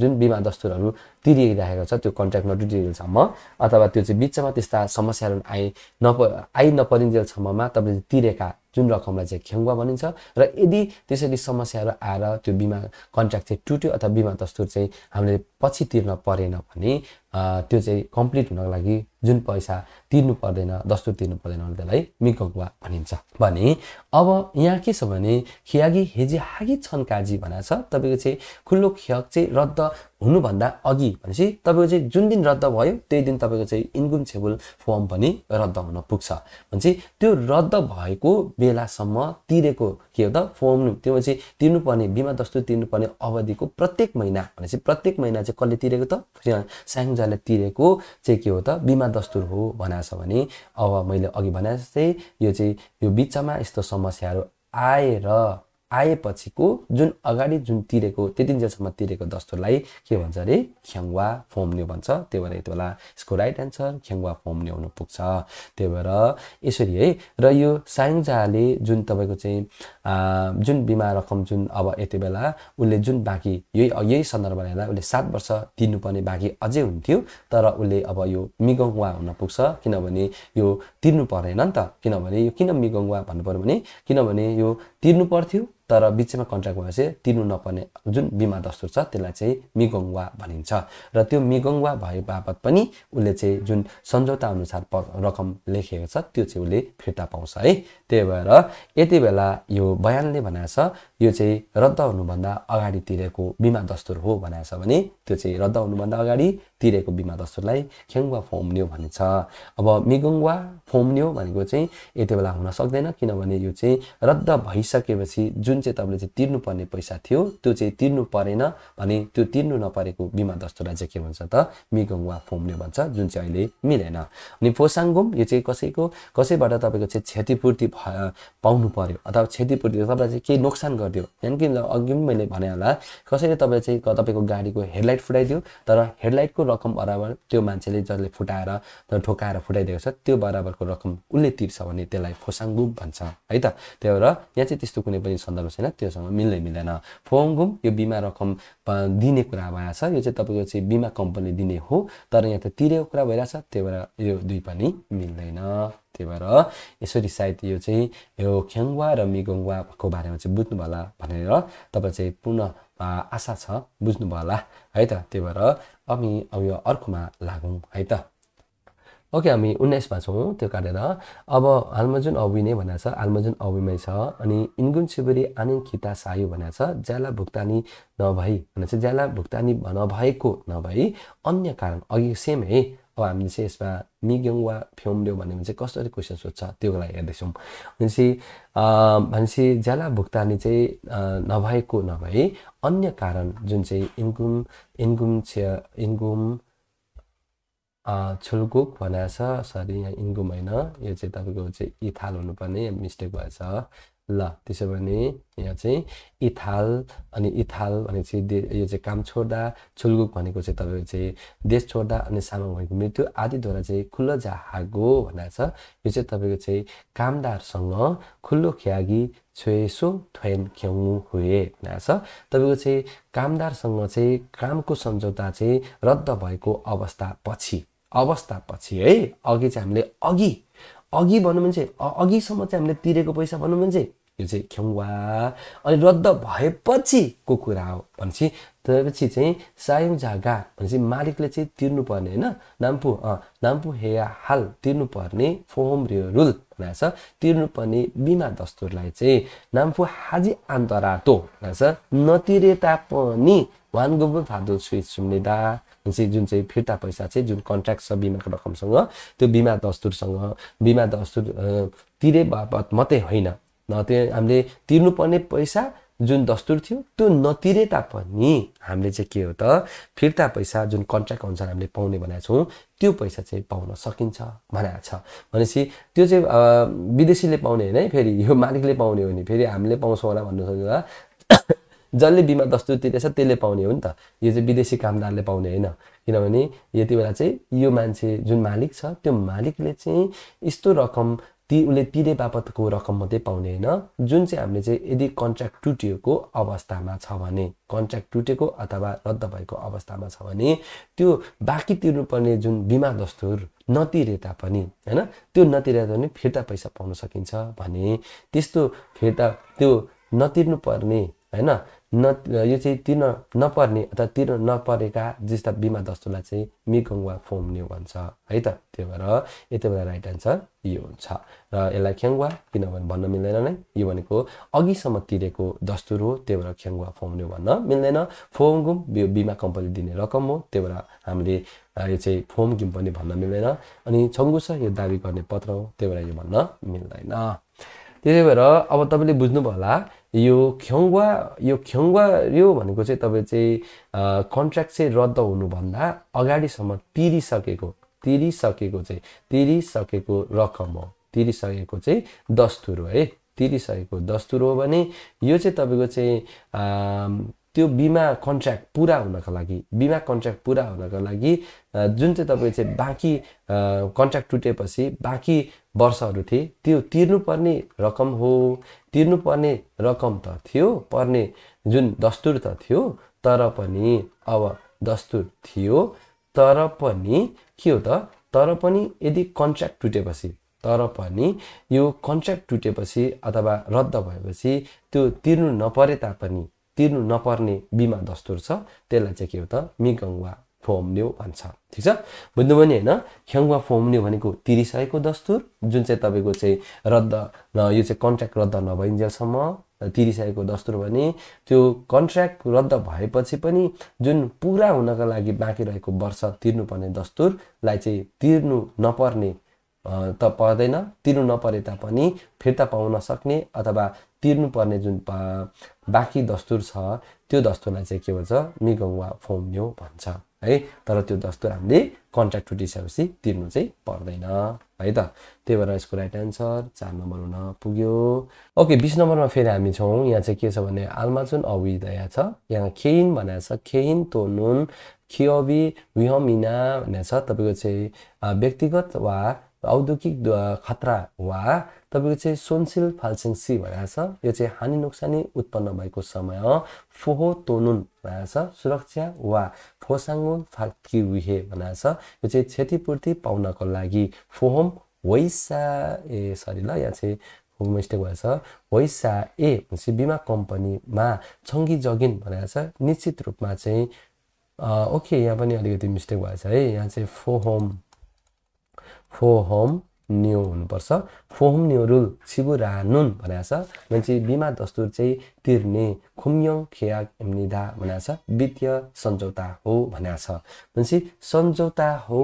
जुन बिमा दस्तुरहरू तिरिरहेको छ त्यो कन्ट्र्याक्ट नटुटिनेसम्म अथवा त्यो चाहिँ बिचमा त्यस्ता समस्याहरू आइ नप आइ नपरिन्जेलसम्ममा तपाईँले तिरेका जुन रकमलाई चाहिँ खेङ्गुवा भनिन्छ र यदि त्यसरी समस्याहरू आएर त्यो बिमा कन्ट्र्याक्ट चाहिँ टुट्यो अथवा बिमा दस्तुर चाहिँ हामीले पछि तिर्न परेन भने त्यो चाहिँ कम्प्लिट हुनको लागि जुन पैसा तिर्नु पर्दैन दस्तुर तिर्नु पर्दैन भने त्यसलाई मिकगुवा भनिन्छ भने अब यहाँ के छ भने खियागी हेजे हागी छन् काजी भनेर छ तपाईँको चाहिँ खुल्लो खियक चाहिँ रद्द हुनुभन्दा अघि भनेपछि तपाईँको चाहिँ जुन दिन रद्द भयो त्यही दिन तपाईँको चाहिँ इन्गुम छेबुल फर्म पनि रद्द हुन पुग्छ भनेपछि त्यो रद्द भएको बेलासम्म तिरेको के हो त फर्म त्यो चाहिँ तिर्नुपर्ने बिमा दस्तु तिर्नुपर्ने अवधिको प्रत्येक महिना भनेपछि प्रत्येक महिना चाहिँ कसले तिरेको त स्याङजाले तिरेको चाहिँ के हो त बिमा दस्तुर हो भनेर छ भने अब मैले अघि भने जस्तै यो चाहिँ यो बिचमा यस्तो समस्याहरू आएर आएपछिको जुन अगाडि जुन तिरेको त्यतिन्जेलसम्म तिरेको दस्तुरलाई के भन्छ अरे ख्याङ्वा फोम्ने भन्छ त्यही भएर यति बेला यसको राइट एन्सर ख्याङ्वा फोम्ने हुनु पुग्छ त्यही भएर यसरी है र यो सायङजाले जुन तपाईँको चाहिँ जुन बिमा रकम जुन अब यति बेला उसले जुन बाँकी यही यही सन्दर्भमा हेर्दा उसले सात वर्ष तिर्नुपर्ने बाँकी अझै हुन्थ्यो तर उसले अब यो मिगङ्वा हुन पुग्छ किनभने यो तिर्नु परेन नि त किनभने यो किन मिगङ्वा भन्नु पऱ्यो भने किनभने यो तिर्नु पर्थ्यो तर बिचमा कन्ट्र्याक्ट भएपछि तिर्नु नपर्ने जुन बिमा दस्तुर छ त्यसलाई चाहिँ मिगोङ्वा भनिन्छ र त्यो मिगोङ्वा भए बापत पनि उसले चाहिँ जुन सम्झौता अनुसार रकम लेखेको छ त्यो चाहिँ उसले फिर्ता पाउँछ है त्यही भएर यति बेला यो बयानले भनेको छ यो चाहिँ रद्द हुनुभन्दा अगाडि तिरेको बिमा दस्तुर हो भनेको छ भने त्यो चाहिँ रद्द हुनुभन्दा अगाडि तिरेको बिमा दस्तुरलाई ख्याङ्वा फोम्न्यो भनिन्छ अब मिगुङ्वा फोम्न्यो भनेको चाहिँ यति बेला हुन सक्दैन किनभने यो चाहिँ रद्द भइसकेपछि जुन चाहिँ तपाईँले चाहिँ तिर्नुपर्ने पैसा थियो त्यो चाहिँ तिर्नु परेन भने त्यो तिर्नु नपरेको बिमा दस्तुरलाई चाहिँ के भन्छ त मिगुङ्वा फोम्न्यो भन्छ जुन चाहिँ अहिले मिलेन अनि पोसाङ्गुम यो चाहिँ कसैको कसैबाट तपाईँको चाहिँ क्षतिपूर्ति भ पाउनु पर्यो अथवा क्षतिपूर्ति तपाईँलाई चाहिँ केही नोक्सान गरिदियो त्यहाँदेखि अघि पनि मैले भने होला कसैले तपाईँ चाहिँ तपाईँको गाडीको हेडलाइट फुटाइदियो तर हेडलाइटको रकम बराबर त्यो मान्छेले जसले फुटाएर ठोकाएर फुटाइदिएको छ त्यो बराबरको रकम उसले तिर्छ भने त्यसलाई फोसाङगुम भन्छ है त त्यही भएर यहाँ चाहिँ त्यस्तो कुनै पनि सन्दर्भ छैन त्योसँग मिल्दै मिल्दैन फोङगुम यो बिमा रकम दिने कुरा भएछ यो चाहिँ तपाईँको चाहिँ बिमा कम्पनी दिने हो तर यहाँ त तिरेको कुरा भइरहेछ त्यही भएर यो दुई पनि मिल्दैन त्यही भएर यसरी सायद यो चाहिँ यो ख्याङ्वा र मिगोङ्वाको बारेमा चाहिँ बुझ्नु होला भनेर तपाईँ चाहिँ पूर्ण आशा छ बुझ्नु होला है त त्यही भएर अनि अब यो अर्कोमा लागौँ है त ओके हामी उन्नाइसमा छौँ त्यो कारण अब हालमजुन अवि नै भनेको छ हालमजुन अविमै छ अनि इन्गुन सिबरी आनिन खिता सायु भनेको छ ज्याला भुक्तानी नभई भनेपछि ज्याला भुक्तानी नभएको नभई अन्य कारण अघि सेम है अब हामीले चाहिँ यसमा मिग्योङ वा फ्योम्ल्यो भन्यो भने चाहिँ कसरी क्वेसन सोध्छ त्यो कुरा हेर्दैछौँ भनेपछि भनेपछि ज्याला भुक्तानी चाहिँ नभएको नभए अन्य कारण जुन चाहिँ इन्कुम इन्कुम छ इन्कुम छुल्कुक भनेको छ सरी यहाँ इन्कुम होइन यो चाहिँ तपाईँको चाहिँ इथाल हुनुपर्ने मिस्टेक भएछ ल त्यसो भने यहाँ चाहिँ इथाल अनि इथाल भनेपछि यो चाहिँ काम छोड्दा छुलगुक भनेको चाहिँ तपाईँको चाहिँ देश छोड्दा अनि सामा भएको मृत्यु आदिद्वारा चाहिँ खुल्लो जहागो भनेर छ यो चाहिँ तपाईँको चाहिँ कामदारसँग खुल्लो ख्यागी छोएसो थ्वेन ख्याउनु हुए भनेर छ तपाईँको चाहिँ कामदारसँग चाहिँ कामको सम्झौता चाहिँ रद्द भएको अवस्थापछि अवस्थापछि है अघि चाहिँ हामीले अघि अघि भनौँ भने चाहिँ अघिसम्म चाहिँ हामीले तिरेको पैसा भनौँ भने चाहिँ यो चाहिँ खेउवा अनि रद्द भएपछिको कुरा हो भनेपछि त्यसपछि चाहिँ सायौँ जागा भनेपछि मालिकले चाहिँ तिर्नुपर्ने होइन नाम्पु नाम्पु हे हाल तिर्नुपर्ने फोहोम रियो रुल भनेको छ तिर्नुपर्ने बिमा दस्तुरलाई चाहिँ नाम्पु हाजी आन्तरातो भनेको छ नतिरे तापनि वान गोबु फादो सुइट दा चाहिँ जुन चाहिँ फिर्ता पैसा चाहिँ जुन कन्ट्र्याक्ट छ बिमाको रकमसँग त्यो बिमा दस्तुरसँग बिमा दस्तुर तिरे बापत मात्रै होइन न त्यो हामीले तिर्नुपर्ने पैसा जुन दस्तुर थियो त्यो नतिरे तापनि हामीले चाहिँ के हो त फिर्ता पैसा जुन कन्ट्र्याक्ट अनुसार हामीले पाउने भनेको छौँ त्यो पैसा चाहिँ पाउन सकिन्छ भनेको छ भनेपछि त्यो चाहिँ विदेशीले पाउने होइन फेरि यो मालिकले पाउने हो भने फेरि हामीले पाउँछौँ होला भन्नु सक्दा जसले बिमा दस्तुर तिरेछ त्यसले पाउने हो नि त यो चाहिँ विदेशी कामदारले पाउने होइन किनभने यति बेला चाहिँ यो मान्छे जुन मालिक छ त्यो मालिकले चाहिँ यस्तो रकम ती उसले तिरे बापतको रकम मात्रै पाउने होइन जुन चाहिँ हामीले चाहिँ यदि कन्ट्र्याक्ट टुटिएको अवस्थामा छ भने कन्ट्र्याक्ट टुटेको अथवा रद्द भएको अवस्थामा छ भने त्यो बाँकी तिर्नुपर्ने जुन बिमा दस्तुर नतिरे तापनि होइन त्यो नतिरे तापनि फिर्ता पैसा पाउन सकिन्छ भने त्यस्तो फिर्ता त्यो नतिर्नुपर्ने होइन न यो चाहिँ तिर्न नपर्ने अथवा तिर्न नपरेका जस्ता बिमा दस्तुलाई चाहिँ मिकङ वा फोम्ने भन्छ है त त्यही भएर यति बेला राइट आन्सर यो हुन्छ र यसलाई ख्याङ्वा किनभने भन्न मिल्दैन नै यो भनेको अघिसम्म तिरेको दस्तुर हो त्यही भएर ख्याङ्वा फोम्ने भन्न मिल्दैन गुम बिमा कम्पनी दिने रकम हो त्यही भएर हामीले यो चाहिँ फोम गुम पनि भन्न मिल्दैन अनि छङ्गुस यो दावी गर्ने पत्र हो त्यही भएर यो भन्न मिल्दैन त्यही भएर अब तपाईँले बुझ्नुभयो होला यो ख्यङ्वा यो यो भनेको चाहिँ तपाईँ चाहिँ कन्ट्र्याक्ट चाहिँ रद्द हुनुभन्दा अगाडिसम्म तिरिसकेको तिरिसकेको चाहिँ तिरिसकेको रकम हो तिरिसकेको चाहिँ दस्तुर हो है तिरिसकेको दस्तुर हो भने यो चाहिँ तपाईँको चाहिँ त्यो बिमा कन्ट्र्याक्ट पुरा हुनको लागि बिमा कन्ट्र्याक्ट पुरा हुनको लागि जुन चाहिँ तपाईँ चाहिँ बाँकी कन्ट्र्याक्ट टुटेपछि बाँकी वर्षहरू थिए त्यो तिर्नुपर्ने रकम हो तिर्नुपर्ने रकम त थियो पर्ने जुन दस्तुर त थियो तर पनि अब दस्तुर थियो तर पनि के हो त तर पनि यदि कन्ट्र्याक्ट टुटेपछि तर पनि यो कन्ट्र्याक्ट टुटेपछि अथवा रद्द भएपछि त्यो तिर्नु नपरे तापनि तिर्नु नपर्ने बिमा दस्तुर छ त्यसलाई चाहिँ के हो त मिगङ्वा फोम्न्यु भन्छ ठिक छ बुझ्नुभयो भने होइन ख्याङ्वा फोम्न्यु भनेको तिरिसकेको दस्तुर जुन चाहिँ तपाईँको चाहिँ रद्द यो चाहिँ कन्ट्र्याक्ट रद्द नभइन्जेलसम्म तिरिसकेको दस्तुर भने त्यो कन्ट्र्याक्ट रद्द भएपछि पनि जुन पुरा हुनका लागि बाँकी रहेको वर्ष तिर्नुपर्ने दस्तुरलाई चाहिँ तिर्नु नपर्ने त पर्दैन तिर्नु नपरे तापनि फिर्ता पाउन सक्ने अथवा तिर्नुपर्ने जुन बाँकी दस्तुर छ त्यो दस्तुरलाई चाहिँ के भन्छ मिगङ वा फोम्यो भन्छ है तर त्यो दस्तुर हामीले कन्ट्र्याक्ट टुटिसकेपछि तिर्नु चाहिँ पर्दैन है त त्यही भएर यसको राइट एन्सर चार नम्बर हुन पुग्यो ओके बिस नम्बरमा फेरि हामी छौँ यहाँ चाहिँ के छ भने आल्माचुन अविदया छ यहाँ खेइन भनेर छ खेइन तोनुन खिअबी विहमिना भनेर छ तपाईँको चाहिँ व्यक्तिगत वा औद्योगिक खतरा वा तपाईँको चाहिँ सोनसिल फाल्सिङ सी भनेको छ यो चाहिँ हानि नोक्सानी उत्पन्न भएको समय फोहो तोनुन भनेको छ सुरक्षा वा फोसाङ्गुन फाक्किविहे भनेको छ यो चाहिँ क्षतिपूर्ति पाउनको लागि फोहोम वैसा ए सरी ल यहाँ चाहिँ मिस्टेक भएछ वैसा ए भनेपछि बिमा कम्पनीमा छङ्गी जगिन भनेको छ निश्चित रूपमा चाहिँ ओके यहाँ पनि अलिकति मिस्टेक भएछ है यहाँ चाहिँ फोहोम फोहोम न्यु हुनुपर्छ फोहोम न्यु रुल छिबुरानुन भनेको छ मान्छे बिमा दस्तुर चाहिँ तिर्ने खुम्योङ खेयाक निधा भनेको छ वित्तीय सम्झौता हो भनेको छ मान्छे सम्झौता हो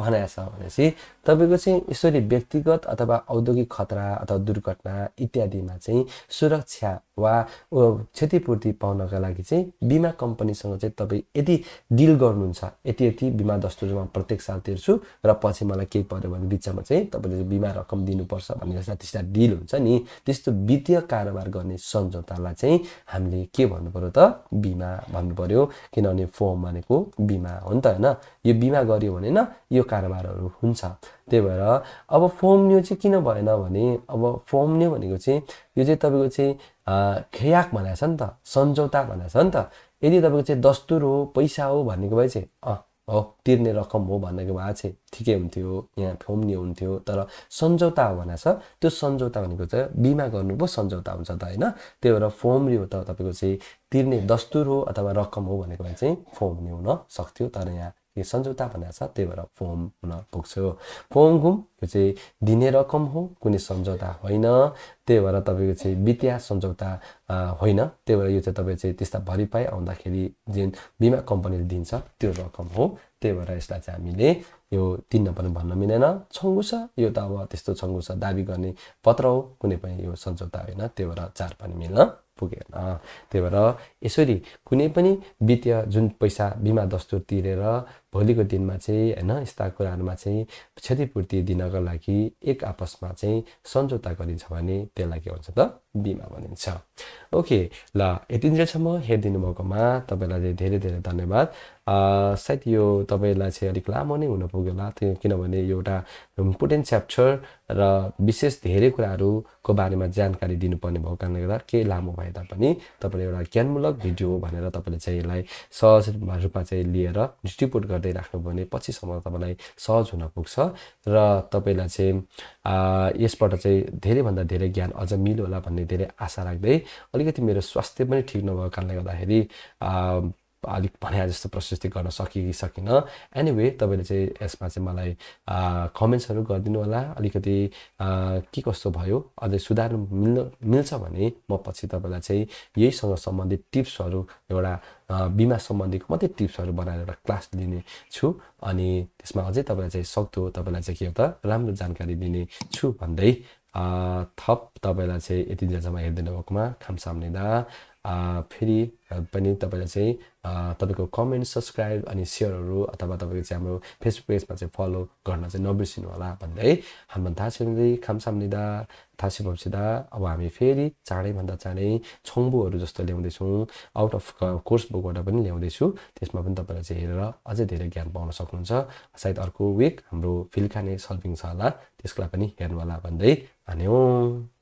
भनेको छ भनेपछि तपाईँको चाहिँ यसरी व्यक्तिगत अथवा औद्योगिक खतरा अथवा दुर्घटना इत्यादिमा चाहिँ सुरक्षा वा क्षतिपूर्ति पाउनका लागि चाहिँ बिमा कम्पनीसँग चाहिँ तपाईँ यति डिल गर्नुहुन्छ यति यति बिमा दस्तुरमा प्रत्येक साल तिर्छु र पछि मलाई केही पऱ्यो भने बिचमा चाहिँ तपाईँले बिमा रकम दिनुपर्छ भन्ने जस्ता त्यस्ता डिल हुन्छ नि त्यस्तो वित्तीय कारोबार गर्ने सम्झौतालाई चाहिँ हामीले के भन्नु पऱ्यो त बिमा भन्नु पऱ्यो किनभने फर्म भनेको बिमा हो नि त होइन यो बिमा गऱ्यो भने न यो कारोबारहरू हुन्छ त्यही भएर अब न्यू चाहिँ किन भएन भने अब फर्म न्यू भनेको चाहिँ यो चाहिँ तपाईँको चाहिँ खेयाक भनेको छ नि त सम्झौता भनेको छ नि त यदि तपाईँको चाहिँ दस्तुर हो पैसा हो भनेको भए चाहिँ अँ हो तिर्ने रकम हो भनेको भए चाहिँ ठिकै हुन्थ्यो यहाँ न्यू हुन्थ्यो तर सम्झौता हो भनेर छ त्यो सम्झौता भनेको चाहिँ बिमा गर्नु पो सम्झौता हुन्छ त होइन त्यही भएर फोम्ने हो त तपाईँको चाहिँ तिर्ने दस्तुर हो अथवा रकम हो भनेको भए चाहिँ फोम्ने हुन सक्थ्यो तर यहाँ यो सम्झौता भनेर छ त्यही भएर फोम हुन पुग्छ फोम घुम यो चाहिँ दिने रकम हो कुनै सम्झौता होइन त्यही भएर तपाईँको चाहिँ वित्तीय सम्झौता होइन त्यही भएर यो चाहिँ तपाईँ चाहिँ त्यस्ता भरिपाई आउँदाखेरि जुन बिमा कम्पनीले दिन्छ त्यो रकम हो त्यही भएर यसलाई चाहिँ हामीले यो तिन नम्बर भन्न मिलेन छङ्गुस यो त अब त्यस्तो छङ्गुस दाबी गर्ने पत्र हो कुनै पनि यो सम्झौता होइन त्यही भएर चार पनि मिल्न पुगेन त्यही भएर यसरी कुनै पनि वित्तीय जुन पैसा बिमा दस्तुर तिरेर भोलिको दिनमा चाहिँ होइन यस्ता कुराहरूमा चाहिँ क्षतिपूर्ति दिनको लागि एक आपसमा चाहिँ सम्झौता गरिन्छ भने त्यसलाई के भन्छ त बिमा भनिन्छ ओके ल यतिन्जेलसम्म हेरिदिनु भएकोमा तपाईँलाई धेरै धेरै धन्यवाद सायद यो तपाईँलाई चाहिँ अलिक लामो नै हुन पुग्यो होला त्यो किनभने यो एउटा इम्पोर्टेन्ट च्याप्टर र विशेष धेरै कुराहरूको बारेमा जानकारी दिनुपर्ने भएको कारणले गर्दा केही लामो भए तापनि तपाईँले एउटा ज्ञानमूलक भिडियो भनेर तपाईँले चाहिँ यसलाई सहज रूपमा चाहिँ लिएर डिस्ट्रिब्युट गरिदिनु गर्दै राख्नु भने पछिसम्म तपाईँलाई सहज हुन पुग्छ र तपाईँलाई चाहिँ यसबाट चाहिँ धेरैभन्दा धेरै ज्ञान अझ मिल्यो भन्ने धेरै आशा राख्दै अलिकति मेरो स्वास्थ्य पनि ठिक नभएको कारणले गर्दाखेरि अलिक भने जस्तो प्रशस्ति गर्न सकि कि सकिनँ एनिवे तपाईँले चाहिँ यसमा चाहिँ मलाई कमेन्ट्सहरू गरिदिनु होला अलिकति के कस्तो भयो अझै सुधार मिल्न मिल्छ भने म पछि तपाईँलाई चाहिँ यहीसँग सम्बन्धित टिप्सहरू एउटा बिमा सम्बन्धीको मात्रै टिप्सहरू बनाएर एउटा क्लास लिने छु अनि त्यसमा अझै तपाईँलाई चाहिँ सक्दो तपाईँलाई चाहिँ के हो त राम्रो जानकारी दिने छु भन्दै थप तपाईँलाई चाहिँ यति दिनसम्म हेरिदिनु भएकोमा खामसाम्नेदा फेरि पनि तपाईँलाई चाहिँ तपाईँको कमेन्ट सब्सक्राइब अनि सेयरहरू अथवा तपाईँको चाहिँ हाम्रो फेसबुक पेजमा चाहिँ फलो गर्न चाहिँ नबिर्सिनु होला भन्दै हाम्रो थाहा छ खामसाम्निदा थाहा सिपाउँसित अब हामी फेरि चाँडैभन्दा चाँडै छङ्बुहरू जस्तो ल्याउँदैछौँ आउट अफ कोर्स बुकबाट पनि ल्याउँदैछु त्यसमा पनि तपाईँलाई चाहिँ हेरेर अझै धेरै ज्ञान पाउन सक्नुहुन्छ सायद अर्को विक हाम्रो फिल्खाने सल्भिङ छ होला लागि पनि हेर्नु होला भन्दै भन्यौँ